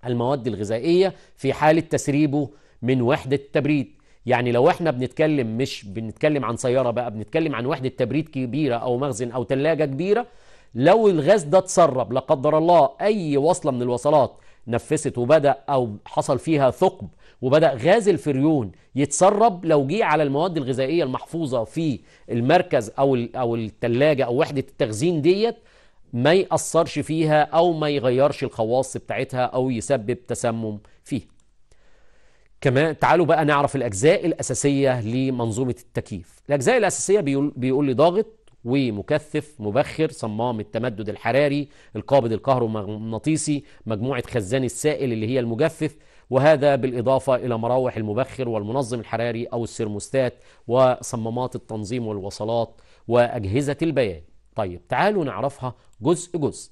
المواد الغذائية في حالة تسريبه من وحدة التبريد يعني لو احنا بنتكلم مش بنتكلم عن سيارة بقى بنتكلم عن وحدة تبريد كبيرة أو مخزن أو تلاجة كبيرة لو الغاز ده اتسرب لا قدر الله أي وصلة من الوصلات نفست وبدأ أو حصل فيها ثقب وبدأ غاز الفريون يتسرب لو جه على المواد الغذائية المحفوظة في المركز أو أو التلاجة أو وحدة التخزين ديت ما يأثرش فيها أو ما يغيرش الخواص بتاعتها أو يسبب تسمم فيها كمان تعالوا بقى نعرف الأجزاء الأساسية لمنظومة التكييف الأجزاء الأساسية بيقول, بيقول لي ضاغط ومكثف مبخر صمام التمدد الحراري القابض الكهرومغناطيسي مجموعة خزان السائل اللي هي المجفف وهذا بالإضافة إلى مراوح المبخر والمنظم الحراري أو السيرموستات وصمامات التنظيم والوصلات وأجهزة البيان طيب تعالوا نعرفها جزء جزء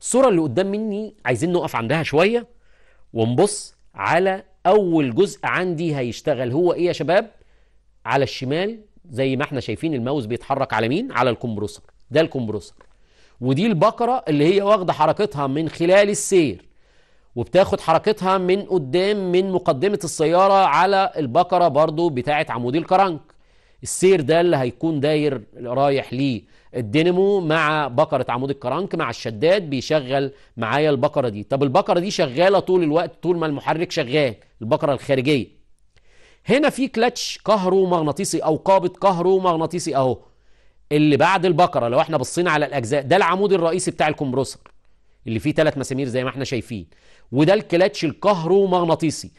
الصورة اللي قدام مني عايزين نقف عندها شوية ونبص على أول جزء عندي هيشتغل هو إيه يا شباب؟ على الشمال زي ما احنا شايفين الماوس بيتحرك على مين؟ على الكمبروسر ده الكمبروسر ودي البقرة اللي هي واخدة حركتها من خلال السير وبتاخد حركتها من قدام من مقدمة السيارة على البقرة برضو بتاعة عمود الكرنك السير ده اللي هيكون داير رايح ليه الدينمو مع بقرة عمود الكرنك مع الشداد بيشغل معايا البقرة دي طب البقرة دي شغالة طول الوقت طول ما المحرك شغال البقرة الخارجية هنا في كلتش كهرو مغناطيسي أو قابض كهرو مغناطيسي أهو اللي بعد البقرة لو احنا بصينا على الأجزاء ده العمود الرئيسي بتاع الكمبروسر اللي فيه ثلاث مسامير زي ما احنا شايفين وده الكلتش الكهرو مغناطيسي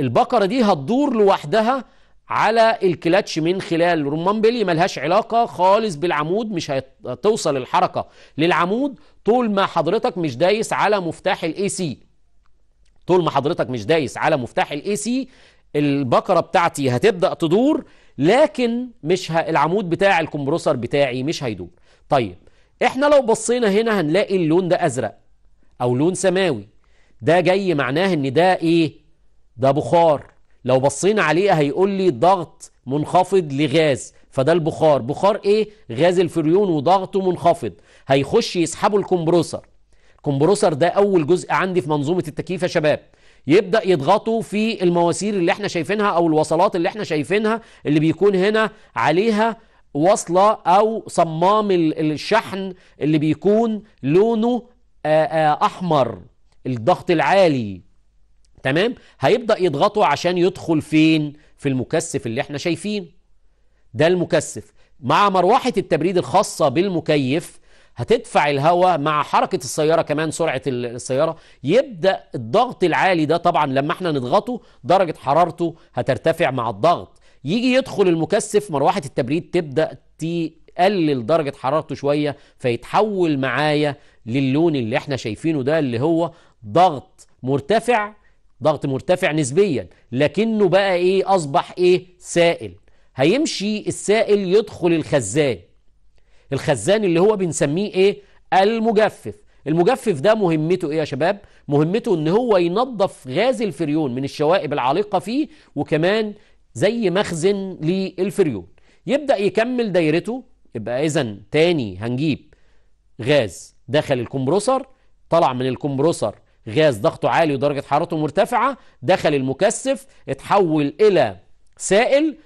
البقرة دي هتدور لوحدها على الكلاتش من خلال رمان بيلي ملهاش علاقه خالص بالعمود مش هتوصل الحركه للعمود طول ما حضرتك مش دايس على مفتاح الاي سي طول ما حضرتك مش دايس على مفتاح الاي سي البكره بتاعتي هتبدا تدور لكن مش ه... العمود بتاع الكمبروسر بتاعي مش هيدور طيب احنا لو بصينا هنا هنلاقي اللون ده ازرق او لون سماوي ده جاي معناه ان ده ايه ده بخار لو بصينا عليه هيقول لي ضغط منخفض لغاز فده البخار بخار ايه غاز الفريون وضغطه منخفض هيخش يسحبه الكمبروسر الكمبروسر ده اول جزء عندي في منظومه التكييف يا شباب يبدا يضغطوا في المواسير اللي احنا شايفينها او الوصلات اللي احنا شايفينها اللي بيكون هنا عليها وصله او صمام الشحن اللي بيكون لونه احمر الضغط العالي تمام هيبدا يضغطوا عشان يدخل فين في المكثف اللي احنا شايفينه ده المكثف مع مروحه التبريد الخاصه بالمكيف هتدفع الهواء مع حركه السياره كمان سرعه السياره يبدا الضغط العالي ده طبعا لما احنا نضغطه درجه حرارته هترتفع مع الضغط يجي يدخل المكثف مروحه التبريد تبدا تقلل درجه حرارته شويه فيتحول معايا للون اللي احنا شايفينه ده اللي هو ضغط مرتفع ضغط مرتفع نسبيا لكنه بقى ايه اصبح ايه سائل هيمشي السائل يدخل الخزان الخزان اللي هو بنسميه ايه المجفف المجفف ده مهمته ايه يا شباب مهمته ان هو ينظف غاز الفريون من الشوائب العالقه فيه وكمان زي مخزن للفريون يبدا يكمل دايرته يبقى اذا تاني هنجيب غاز دخل الكمبروسر طلع من الكمبروسر غاز ضغطه عالي ودرجة حرارته مرتفعة دخل المكثف اتحول إلى سائل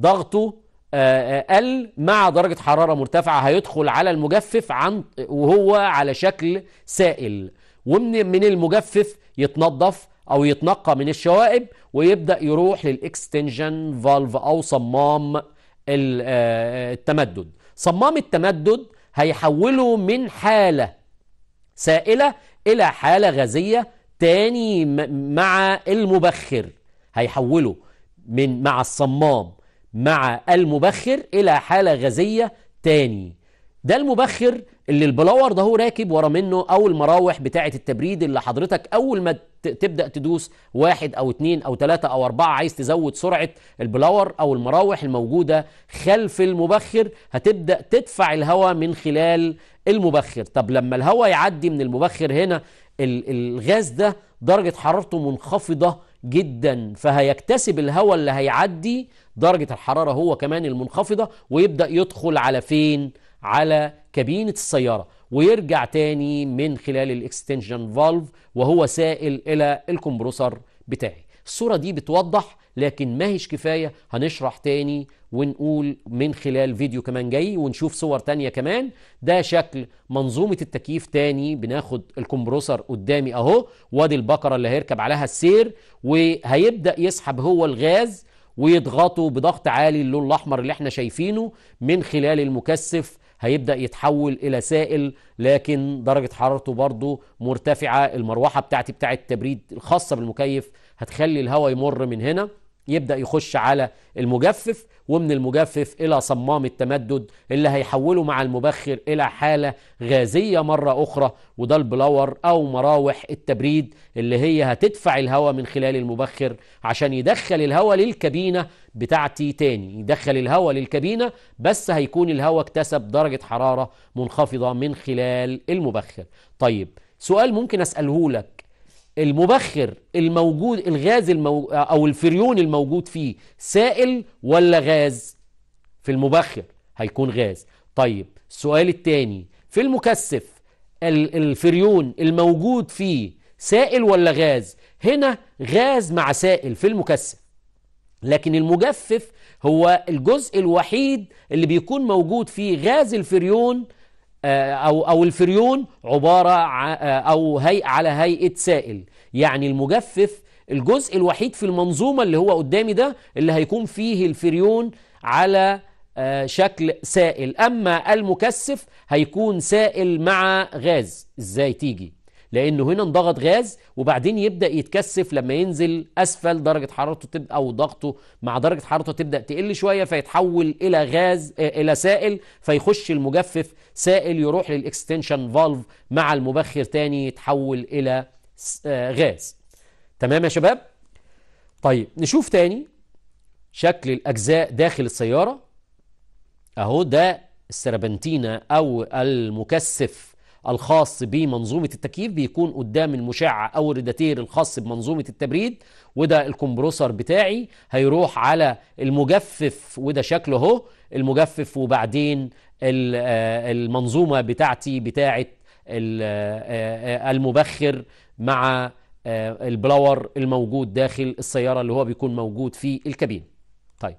ضغطه آه، آه، قل مع درجة حرارة مرتفعة هيدخل على المجفف عن وهو على شكل سائل ومن من المجفف يتنظف أو يتنقى من الشوائب ويبدأ يروح للإكستنجن فالف أو صمام آه، التمدد صمام التمدد هيحوله من حالة سائلة إلى حالة غازية تاني مع المبخر هيحوله من مع الصمام مع المبخر إلى حالة غازية تاني ده المبخر اللي البلاور ده هو راكب ورا منه او المراوح بتاعه التبريد اللي حضرتك اول ما تبدا تدوس واحد او اتنين او تلاته او اربعه عايز تزود سرعه البلاور او المراوح الموجوده خلف المبخر هتبدا تدفع الهواء من خلال المبخر طب لما الهواء يعدي من المبخر هنا الغاز ده درجه حرارته منخفضه جدا فهيكتسب الهواء اللي هيعدي درجة الحرارة هو كمان المنخفضة ويبدأ يدخل على فين على كابينة السيارة ويرجع تاني من خلال الاكستنشن فالف وهو سائل إلى الكمبروسر بتاعي الصورة دي بتوضح لكن ما هيش كفاية هنشرح تاني ونقول من خلال فيديو كمان جاي ونشوف صور تانية كمان ده شكل منظومة التكييف تاني بناخد الكمبروسر قدامي اهو وادي البقرة اللي هيركب عليها السير وهيبدأ يسحب هو الغاز ويضغطوا بضغط عالي اللون الاحمر اللي احنا شايفينه من خلال المكثف هيبدأ يتحول إلى سائل لكن درجة حرارته برضو مرتفعة المروحة بتاعتي بتاعة التبريد الخاصة بالمكيف هتخلي الهواء يمر من هنا يبدأ يخش على المجفف ومن المجفف إلى صمام التمدد اللي هيحوله مع المبخر إلى حالة غازية مرة أخرى وده البلور أو مراوح التبريد اللي هي هتدفع الهواء من خلال المبخر عشان يدخل الهواء للكابينة بتاعتي تاني يدخل الهواء للكابينة بس هيكون الهواء اكتسب درجة حرارة منخفضة من خلال المبخر طيب سؤال ممكن أسأله لك المبخر الموجود الغاز المو... او الفريون الموجود فيه سائل ولا غاز في المبخر هيكون غاز طيب السؤال الثاني في المكثف الفريون الموجود فيه سائل ولا غاز هنا غاز مع سائل في المكثف لكن المجفف هو الجزء الوحيد اللي بيكون موجود فيه غاز الفريون آه، أو أو الفريون عبارة آه، أو هي على هيئة سائل يعني المجفف الجزء الوحيد في المنظومة اللي هو قدامي ده اللي هيكون فيه الفريون على آه، شكل سائل أما المكثف هيكون سائل مع غاز إزاي تيجي لانه هنا انضغط غاز وبعدين يبدا يتكثف لما ينزل اسفل درجه حرارته تبدا او ضغطه مع درجه حرارته تبدا تقل شويه فيتحول الى غاز آه، الى سائل فيخش المجفف سائل يروح للاكستنشن فالف مع المبخر تاني يتحول الى آه، غاز تمام يا شباب طيب نشوف تاني شكل الاجزاء داخل السياره اهو ده السربنتينا او المكثف الخاص بمنظومة التكييف بيكون قدام المشعة أو الريداتير الخاص بمنظومة التبريد وده الكمبروسر بتاعي هيروح على المجفف وده شكله اهو المجفف وبعدين آه، المنظومة بتاعتي بتاعة آه، آه، المبخر مع البلاور الموجود داخل السيارة اللي هو بيكون موجود في الكابين طيب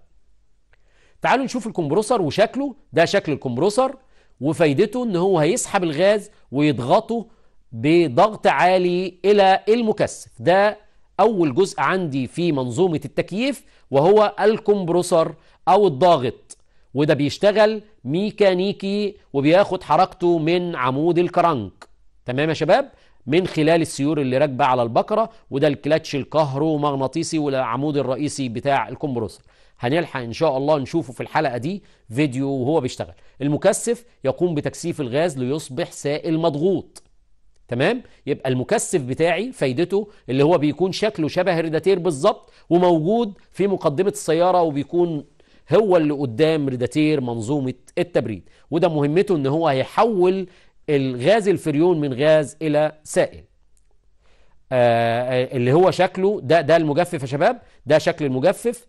تعالوا نشوف الكمبروسر وشكله ده شكل الكمبروسر وفايدته ان هو هيسحب الغاز ويضغطه بضغط عالي الى المكثف ده اول جزء عندي في منظومه التكييف وهو الكمبروسر او الضاغط وده بيشتغل ميكانيكي وبياخد حركته من عمود الكرنك تمام يا شباب من خلال السيور اللي راكبه على البكره وده الكلاتش الكهرومغناطيسي والعمود الرئيسي بتاع الكمبروسر هنلحق ان شاء الله نشوفه في الحلقه دي فيديو وهو بيشتغل المكثف يقوم بتكثيف الغاز ليصبح سائل مضغوط تمام يبقى المكثف بتاعي فايدته اللي هو بيكون شكله شبه الريداتير بالظبط وموجود في مقدمه السياره وبيكون هو اللي قدام ريداتير منظومه التبريد وده مهمته ان هو هيحول الغاز الفريون من غاز الى سائل آه, آه، اللي هو شكله ده ده المجفف يا شباب ده شكل المجفف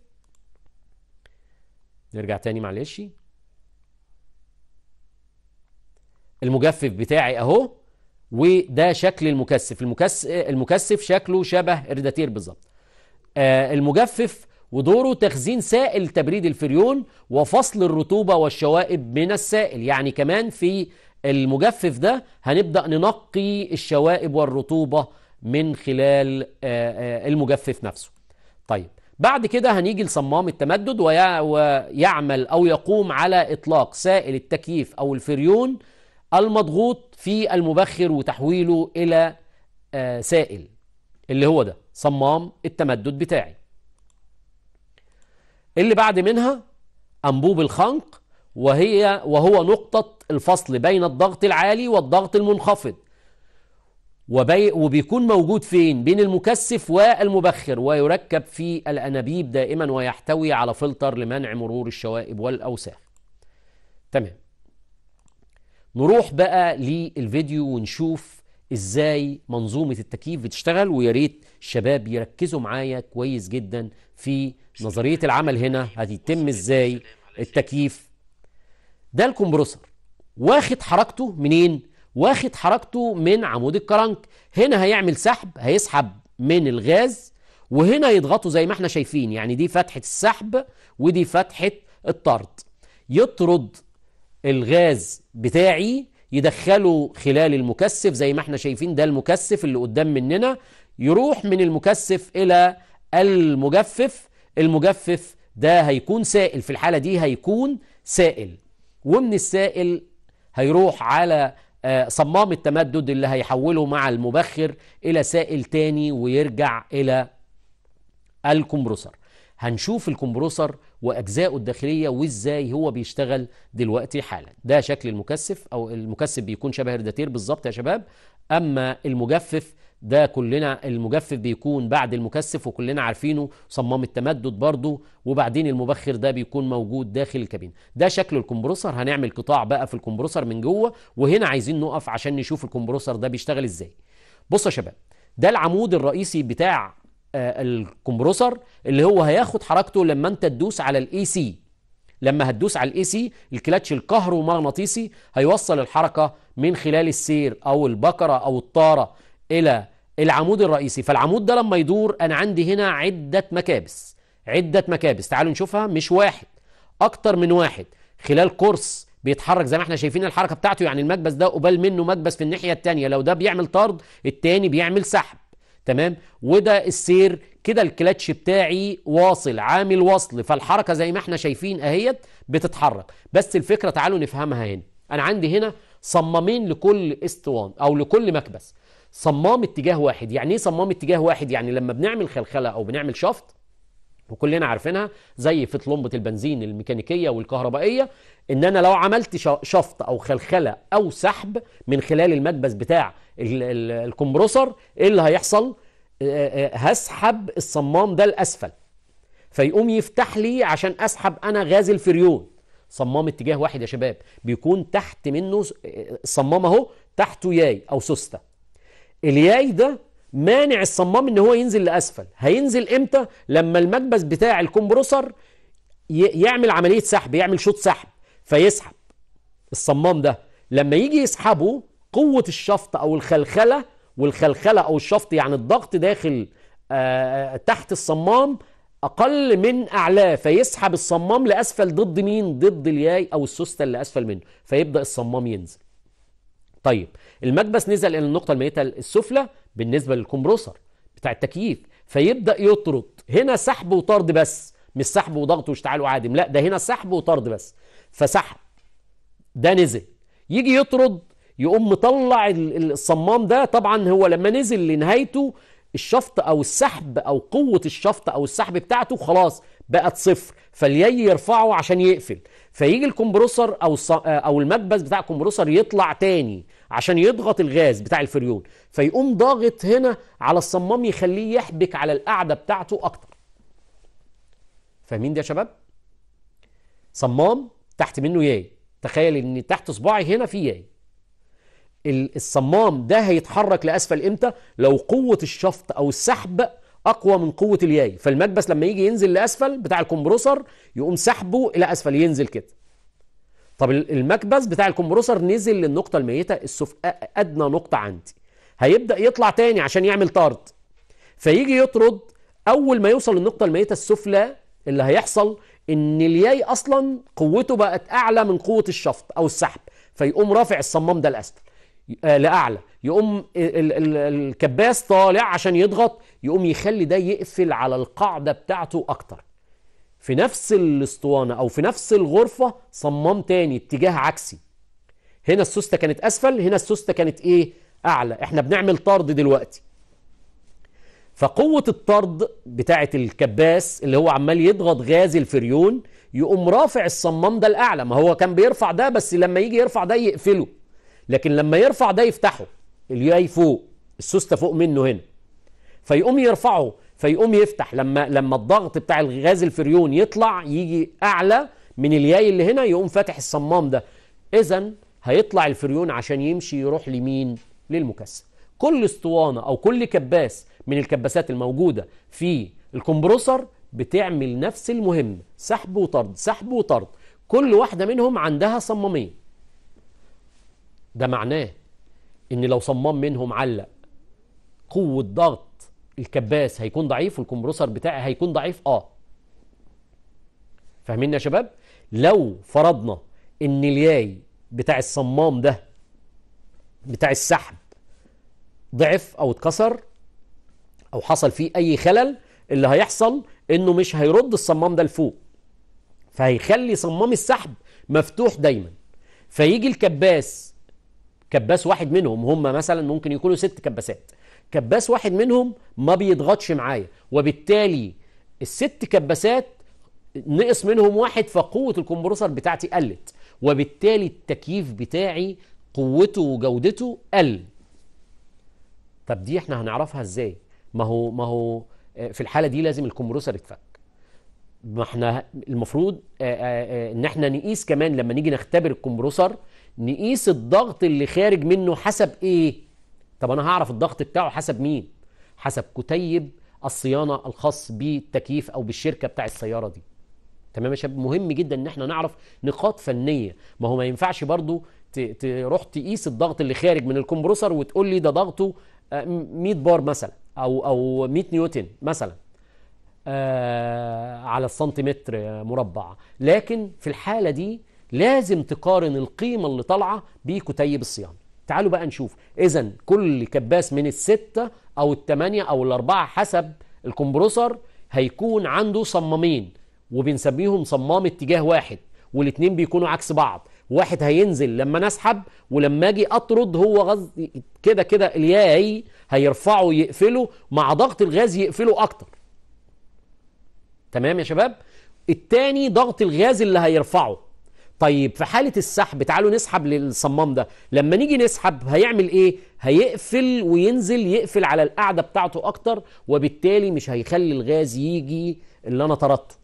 نرجع تاني معلش المجفف بتاعي اهو وده شكل المكثف المكثف المكثف شكله شبه الرداتير بالظبط آه المجفف ودوره تخزين سائل تبريد الفريون وفصل الرطوبة والشوائب من السائل يعني كمان في المجفف ده هنبدأ ننقي الشوائب والرطوبة من خلال آه آه المجفف نفسه طيب بعد كده هنيجي لصمام التمدد ويعمل أو يقوم على إطلاق سائل التكييف أو الفريون المضغوط في المبخر وتحويله إلى آه، سائل اللي هو ده صمام التمدد بتاعي اللي بعد منها أنبوب الخنق وهي وهو نقطة الفصل بين الضغط العالي والضغط المنخفض وبيكون موجود فين بين المكثف والمبخر ويركب في الأنابيب دائما ويحتوي على فلتر لمنع مرور الشوائب والأوساخ تمام نروح بقى للفيديو ونشوف ازاي منظومة التكييف بتشتغل ويا ريت الشباب يركزوا معايا كويس جدا في نظرية العمل هنا هتتم ازاي التكييف ده الكمبروسر واخد حركته منين؟ واخد حركته من عمود الكرنك هنا هيعمل سحب هيسحب من الغاز وهنا يضغطوا زي ما احنا شايفين يعني دي فتحة السحب ودي فتحة الطرد يطرد الغاز بتاعي يدخله خلال المكثف زي ما احنا شايفين ده المكثف اللي قدام مننا يروح من المكثف إلى المجفف المجفف ده هيكون سائل في الحالة دي هيكون سائل ومن السائل هيروح على آه، صمام التمدد اللي هيحوله مع المبخر إلى سائل تاني ويرجع إلى الكمبروسر هنشوف الكمبروسر واجزائه الداخليه وازاي هو بيشتغل دلوقتي حالا ده شكل المكثف او المكثف بيكون شبه الرداتير بالظبط يا شباب اما المجفف ده كلنا المجفف بيكون بعد المكثف وكلنا عارفينه صمام التمدد برضه وبعدين المبخر ده بيكون موجود داخل الكابين ده شكل الكمبروسر هنعمل قطاع بقى في الكمبروسر من جوه وهنا عايزين نقف عشان نشوف الكمبروسر ده بيشتغل ازاي بصوا يا شباب ده العمود الرئيسي بتاع آه، الكمبروسر اللي هو هياخد حركته لما انت تدوس على الاي سي لما هتدوس على الاي سي الكلاتش الكهرومغناطيسي هيوصل الحركه من خلال السير او البكره او الطاره إلى العمود الرئيسي فالعمود ده لما يدور أنا عندي هنا عدة مكابس عدة مكابس تعالوا نشوفها مش واحد أكتر من واحد خلال قرص بيتحرك زي ما احنا شايفين الحركة بتاعته يعني المكبس ده قبال منه مكبس في الناحية التانية لو ده بيعمل طرد التاني بيعمل سحب تمام وده السير كده الكلاتش بتاعي واصل عامل وصل فالحركة زي ما احنا شايفين اهيت بتتحرك بس الفكرة تعالوا نفهمها هنا انا عندي هنا صمامين لكل اسطوان او لكل مكبس صمام اتجاه واحد يعني ايه صمام اتجاه واحد يعني لما بنعمل خلخله او بنعمل شفط وكلنا عارفينها زي في طلمبه البنزين الميكانيكيه والكهربائيه ان انا لو عملت شفط او خلخله او سحب من خلال المكبس بتاع الكمبروسر ايه اللي هيحصل هسحب الصمام ده لاسفل فيقوم يفتح لي عشان اسحب انا غاز الفريون صمام اتجاه واحد يا شباب بيكون تحت منه صمام اهو تحته ياي او سوسته الياي ده مانع الصمام ان هو ينزل لاسفل هينزل امتى لما المكبس بتاع الكمبروسر يعمل عمليه سحب يعمل شوط سحب فيسحب الصمام ده لما يجي يسحبه قوه الشفط او الخلخله والخلخله او الشفط يعني الضغط داخل آه، آه، تحت الصمام اقل من اعلاه فيسحب الصمام لاسفل ضد مين ضد الياي او السوسته اللي اسفل منه فيبدا الصمام ينزل طيب المكبس نزل الى النقطه الميته السفلى بالنسبه للكمبروسر بتاع التكييف فيبدا يطرد هنا سحب وطرد بس مش سحب وضغط واشتعال وعادم لا ده هنا سحب وطرد بس فسحب ده نزل يجي يطرد يقوم مطلع الصمام ده طبعا هو لما نزل لنهايته الشفط او السحب او قوه الشفط او السحب بتاعته خلاص بقت صفر فالياي يرفعه عشان يقفل فيجي الكمبروسر او او المكبس بتاع الكمبروسر يطلع تاني عشان يضغط الغاز بتاع الفريون فيقوم ضاغط هنا على الصمام يخليه يحبك على القعده بتاعته اكتر فاهمين ده يا شباب صمام تحت منه ياي تخيل ان تحت صباعي هنا في ياي الصمام ده هيتحرك لاسفل امتى لو قوه الشفط او السحب اقوى من قوه الياي فالمكبس لما يجي ينزل لاسفل بتاع الكمبروسر يقوم سحبه الى اسفل ينزل كده طب المكبس بتاع الكمبروسر نزل للنقطة الميتة السف... أدنى نقطة عندي هيبدأ يطلع تاني عشان يعمل طرد فيجي يطرد أول ما يوصل للنقطة الميتة السفلى اللي هيحصل إن الياي أصلا قوته بقت أعلى من قوة الشفط أو السحب فيقوم رافع الصمام ده لأسفل آه، لأعلى يقوم الكباس طالع عشان يضغط يقوم يخلي ده يقفل على القاعدة بتاعته أكتر في نفس الاسطوانة أو في نفس الغرفة صمام تاني اتجاه عكسي هنا السوستة كانت أسفل هنا السوستة كانت إيه أعلى إحنا بنعمل طرد دلوقتي فقوة الطرد بتاعة الكباس اللي هو عمال يضغط غاز الفريون يقوم رافع الصمام ده الأعلى ما هو كان بيرفع ده بس لما يجي يرفع ده يقفله لكن لما يرفع ده يفتحه الياي فوق السوستة فوق منه هنا فيقوم يرفعه فيقوم يفتح لما لما الضغط بتاع الغاز الفريون يطلع يجي اعلى من الياي اللي هنا يقوم فاتح الصمام ده اذا هيطلع الفريون عشان يمشي يروح لمين للمكثف كل اسطوانه او كل كباس من الكباسات الموجوده في الكمبروسر بتعمل نفس المهمه سحب وطرد سحب وطرد كل واحده منهم عندها صمامين ده معناه ان لو صمام منهم علق قوه ضغط الكباس هيكون ضعيف والكمبروسر بتاعي هيكون ضعيف اه فاهمين يا شباب لو فرضنا ان الياي بتاع الصمام ده بتاع السحب ضعف او اتكسر او حصل فيه اي خلل اللي هيحصل انه مش هيرد الصمام ده لفوق فهيخلي صمام السحب مفتوح دايما فيجي الكباس كباس واحد منهم هم مثلا ممكن يكونوا ست كباسات كباس واحد منهم ما بيضغطش معايا وبالتالي الست كباسات نقص منهم واحد فقوة الكمبروسر بتاعتي قلت وبالتالي التكييف بتاعي قوته وجودته قل طب دي احنا هنعرفها ازاي ما هو ما هو آه، في الحاله دي لازم الكمبروسر يتفك ما احنا المفروض آه، آه، ان احنا نقيس كمان لما نيجي نختبر الكمبروسر نقيس الضغط اللي خارج منه حسب ايه طب انا هعرف الضغط بتاعه حسب مين حسب كتيب الصيانه الخاص بالتكييف او بالشركه بتاع السياره دي تمام يا شباب مهم جدا ان احنا نعرف نقاط فنيه ما هو ما ينفعش برضو تروح تقيس الضغط اللي خارج من الكمبروسر وتقول لي ده ضغطه 100 آه، بار مثلا او او 100 نيوتن مثلا آه على السنتيمتر مربع لكن في الحاله دي لازم تقارن القيمه اللي طالعه بكتيب الصيانه تعالوا بقى نشوف اذا كل كباس من الستة او الثمانية او الاربعة حسب الكمبروسر هيكون عنده صمامين وبنسميهم صمام اتجاه واحد والاتنين بيكونوا عكس بعض واحد هينزل لما نسحب ولما اجي اطرد هو غز كده كده الياي هيرفعه يقفله مع ضغط الغاز يقفله اكتر تمام يا شباب التاني ضغط الغاز اللي هيرفعه طيب في حالة السحب تعالوا نسحب للصمام ده لما نيجي نسحب هيعمل ايه هيقفل وينزل يقفل على القعدة بتاعته اكتر وبالتالي مش هيخلي الغاز يجي اللي انا طردته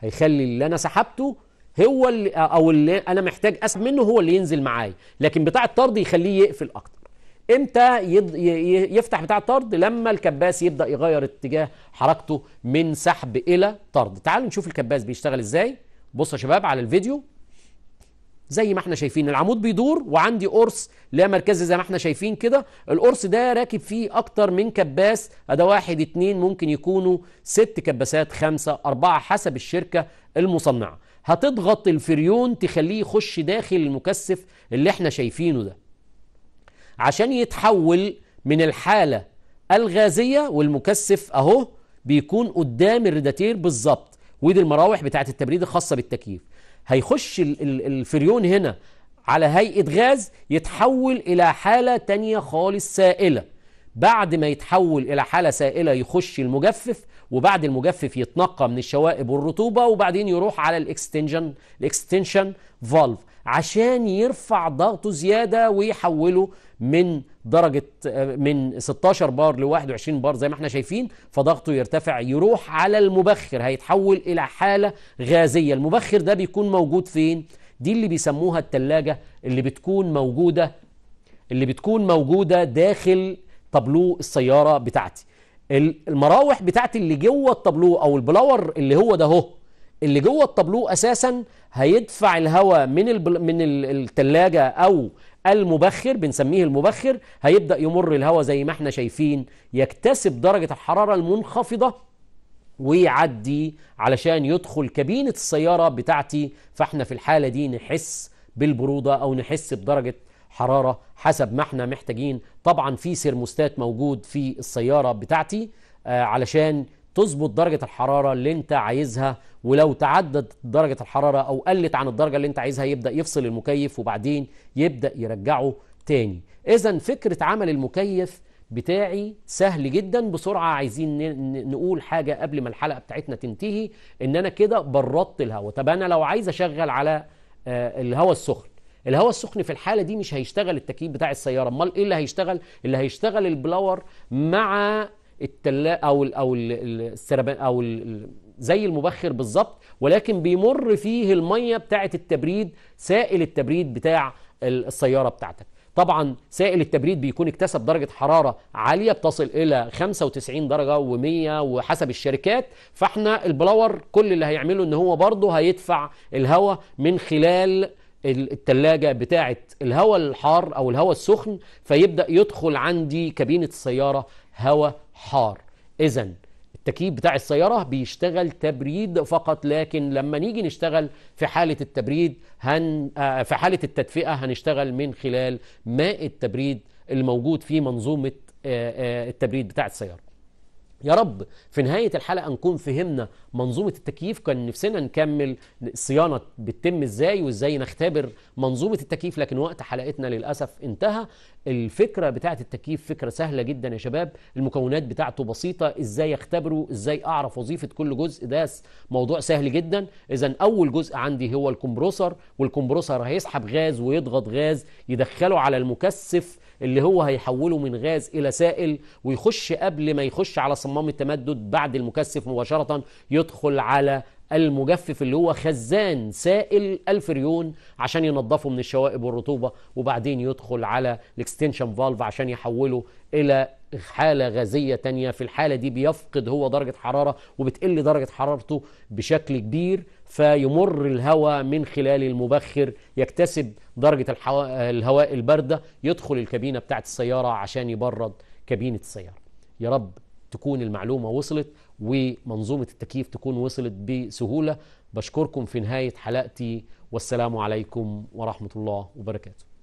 هيخلي اللي انا سحبته هو اللي او اللي انا محتاج اسحب منه هو اللي ينزل معايا لكن بتاع الطرد يخليه يقفل اكتر امتى يفتح بتاع الطرد لما الكباس يبدا يغير اتجاه حركته من سحب الى طرد تعالوا نشوف الكباس بيشتغل ازاي بص يا شباب على الفيديو زي ما احنا شايفين العمود بيدور وعندي قرص لا مركزي زي ما احنا شايفين كده القرص ده راكب فيه اكتر من كباس ادا واحد اتنين ممكن يكونوا ست كباسات خمسة اربعة حسب الشركة المصنعة هتضغط الفريون تخليه يخش داخل المكثف اللي احنا شايفينه ده عشان يتحول من الحالة الغازية والمكثف اهو بيكون قدام الريداتير بالظبط ودي المراوح بتاعه التبريد الخاصه بالتكييف هيخش الفريون هنا على هيئه غاز يتحول الى حاله تانية خالص سائله بعد ما يتحول الى حاله سائله يخش المجفف وبعد المجفف يتنقى من الشوائب والرطوبه وبعدين يروح على الاكستنشن الاكستنشن فالف عشان يرفع ضغطه زياده ويحوله من درجه من 16 بار ل 21 بار زي ما احنا شايفين فضغطه يرتفع يروح على المبخر هيتحول الى حاله غازيه المبخر ده بيكون موجود فين دي اللي بيسموها التلاجة اللي بتكون موجوده اللي بتكون موجوده داخل طابلو السياره بتاعتي المراوح بتاعتي اللي جوه الطابلو او البلاور اللي هو ده اهو اللي جوه الطابلوه اساسا هيدفع الهواء من البل... من الثلاجه او المبخر بنسميه المبخر هيبدا يمر الهواء زي ما احنا شايفين يكتسب درجه الحراره المنخفضه ويعدي علشان يدخل كابينه السياره بتاعتي فاحنا في الحاله دي نحس بالبروده او نحس بدرجه حراره حسب ما احنا محتاجين طبعا في سيرموستات موجود في السياره بتاعتي آه، علشان تظبط درجة الحرارة اللي انت عايزها ولو تعدت درجة الحرارة او قلت عن الدرجة اللي انت عايزها يبدأ يفصل المكيف وبعدين يبدأ يرجعه تاني اذا فكرة عمل المكيف بتاعي سهل جدا بسرعة عايزين نقول حاجة قبل ما الحلقة بتاعتنا تنتهي ان انا كده بردت الهواء طب انا لو عايز اشغل على آه، الهواء السخن الهواء السخن في الحاله دي مش هيشتغل التكييف بتاع السياره امال ايه اللي هيشتغل اللي هيشتغل البلاور مع التلا او الـ او السربان او الـ زي المبخر بالظبط ولكن بيمر فيه الميه بتاعه التبريد سائل التبريد بتاع السياره بتاعتك طبعا سائل التبريد بيكون اكتسب درجة حرارة عالية بتصل إلى 95 درجة و100 وحسب الشركات فاحنا البلاور كل اللي هيعمله إن هو برضه هيدفع الهواء من خلال التلاجة بتاعة الهواء الحار أو الهواء السخن فيبدأ يدخل عندي كابينة السيارة هواء حار اذا التكييف بتاع السيارة بيشتغل تبريد فقط لكن لما نيجي نشتغل في حالة التبريد هن آه، في حالة التدفئة هنشتغل من خلال ماء التبريد الموجود في منظومة آه، آه، التبريد بتاع السيارة يا رب في نهاية الحلقة نكون فهمنا منظومة التكييف كان نفسنا نكمل الصيانة بتتم ازاي وازاي نختبر منظومة التكييف لكن وقت حلقتنا للأسف انتهى الفكرة بتاعة التكييف فكرة سهلة جدا يا شباب المكونات بتاعته بسيطة ازاي اختبره ازاي اعرف وظيفة كل جزء ده موضوع سهل جدا اذا اول جزء عندي هو الكمبروسر والكمبروسر هيسحب غاز ويضغط غاز يدخله على المكثف اللي هو هيحوله من غاز إلى سائل ويخش قبل ما يخش على صمام التمدد بعد المكثف مباشرة يدخل على المجفف اللي هو خزان سائل الفريون عشان ينظفه من الشوائب والرطوبة وبعدين يدخل على الاكستنشن فالف عشان يحوله إلى حالة غازية تانية في الحالة دي بيفقد هو درجة حرارة وبتقل درجة حرارته بشكل كبير فيمر الهواء من خلال المبخر يكتسب درجه الحو... الهواء البارده يدخل الكابينه بتاعه السياره عشان يبرد كابينه السياره يا رب تكون المعلومه وصلت ومنظومه التكييف تكون وصلت بسهوله بشكركم في نهايه حلقتي والسلام عليكم ورحمه الله وبركاته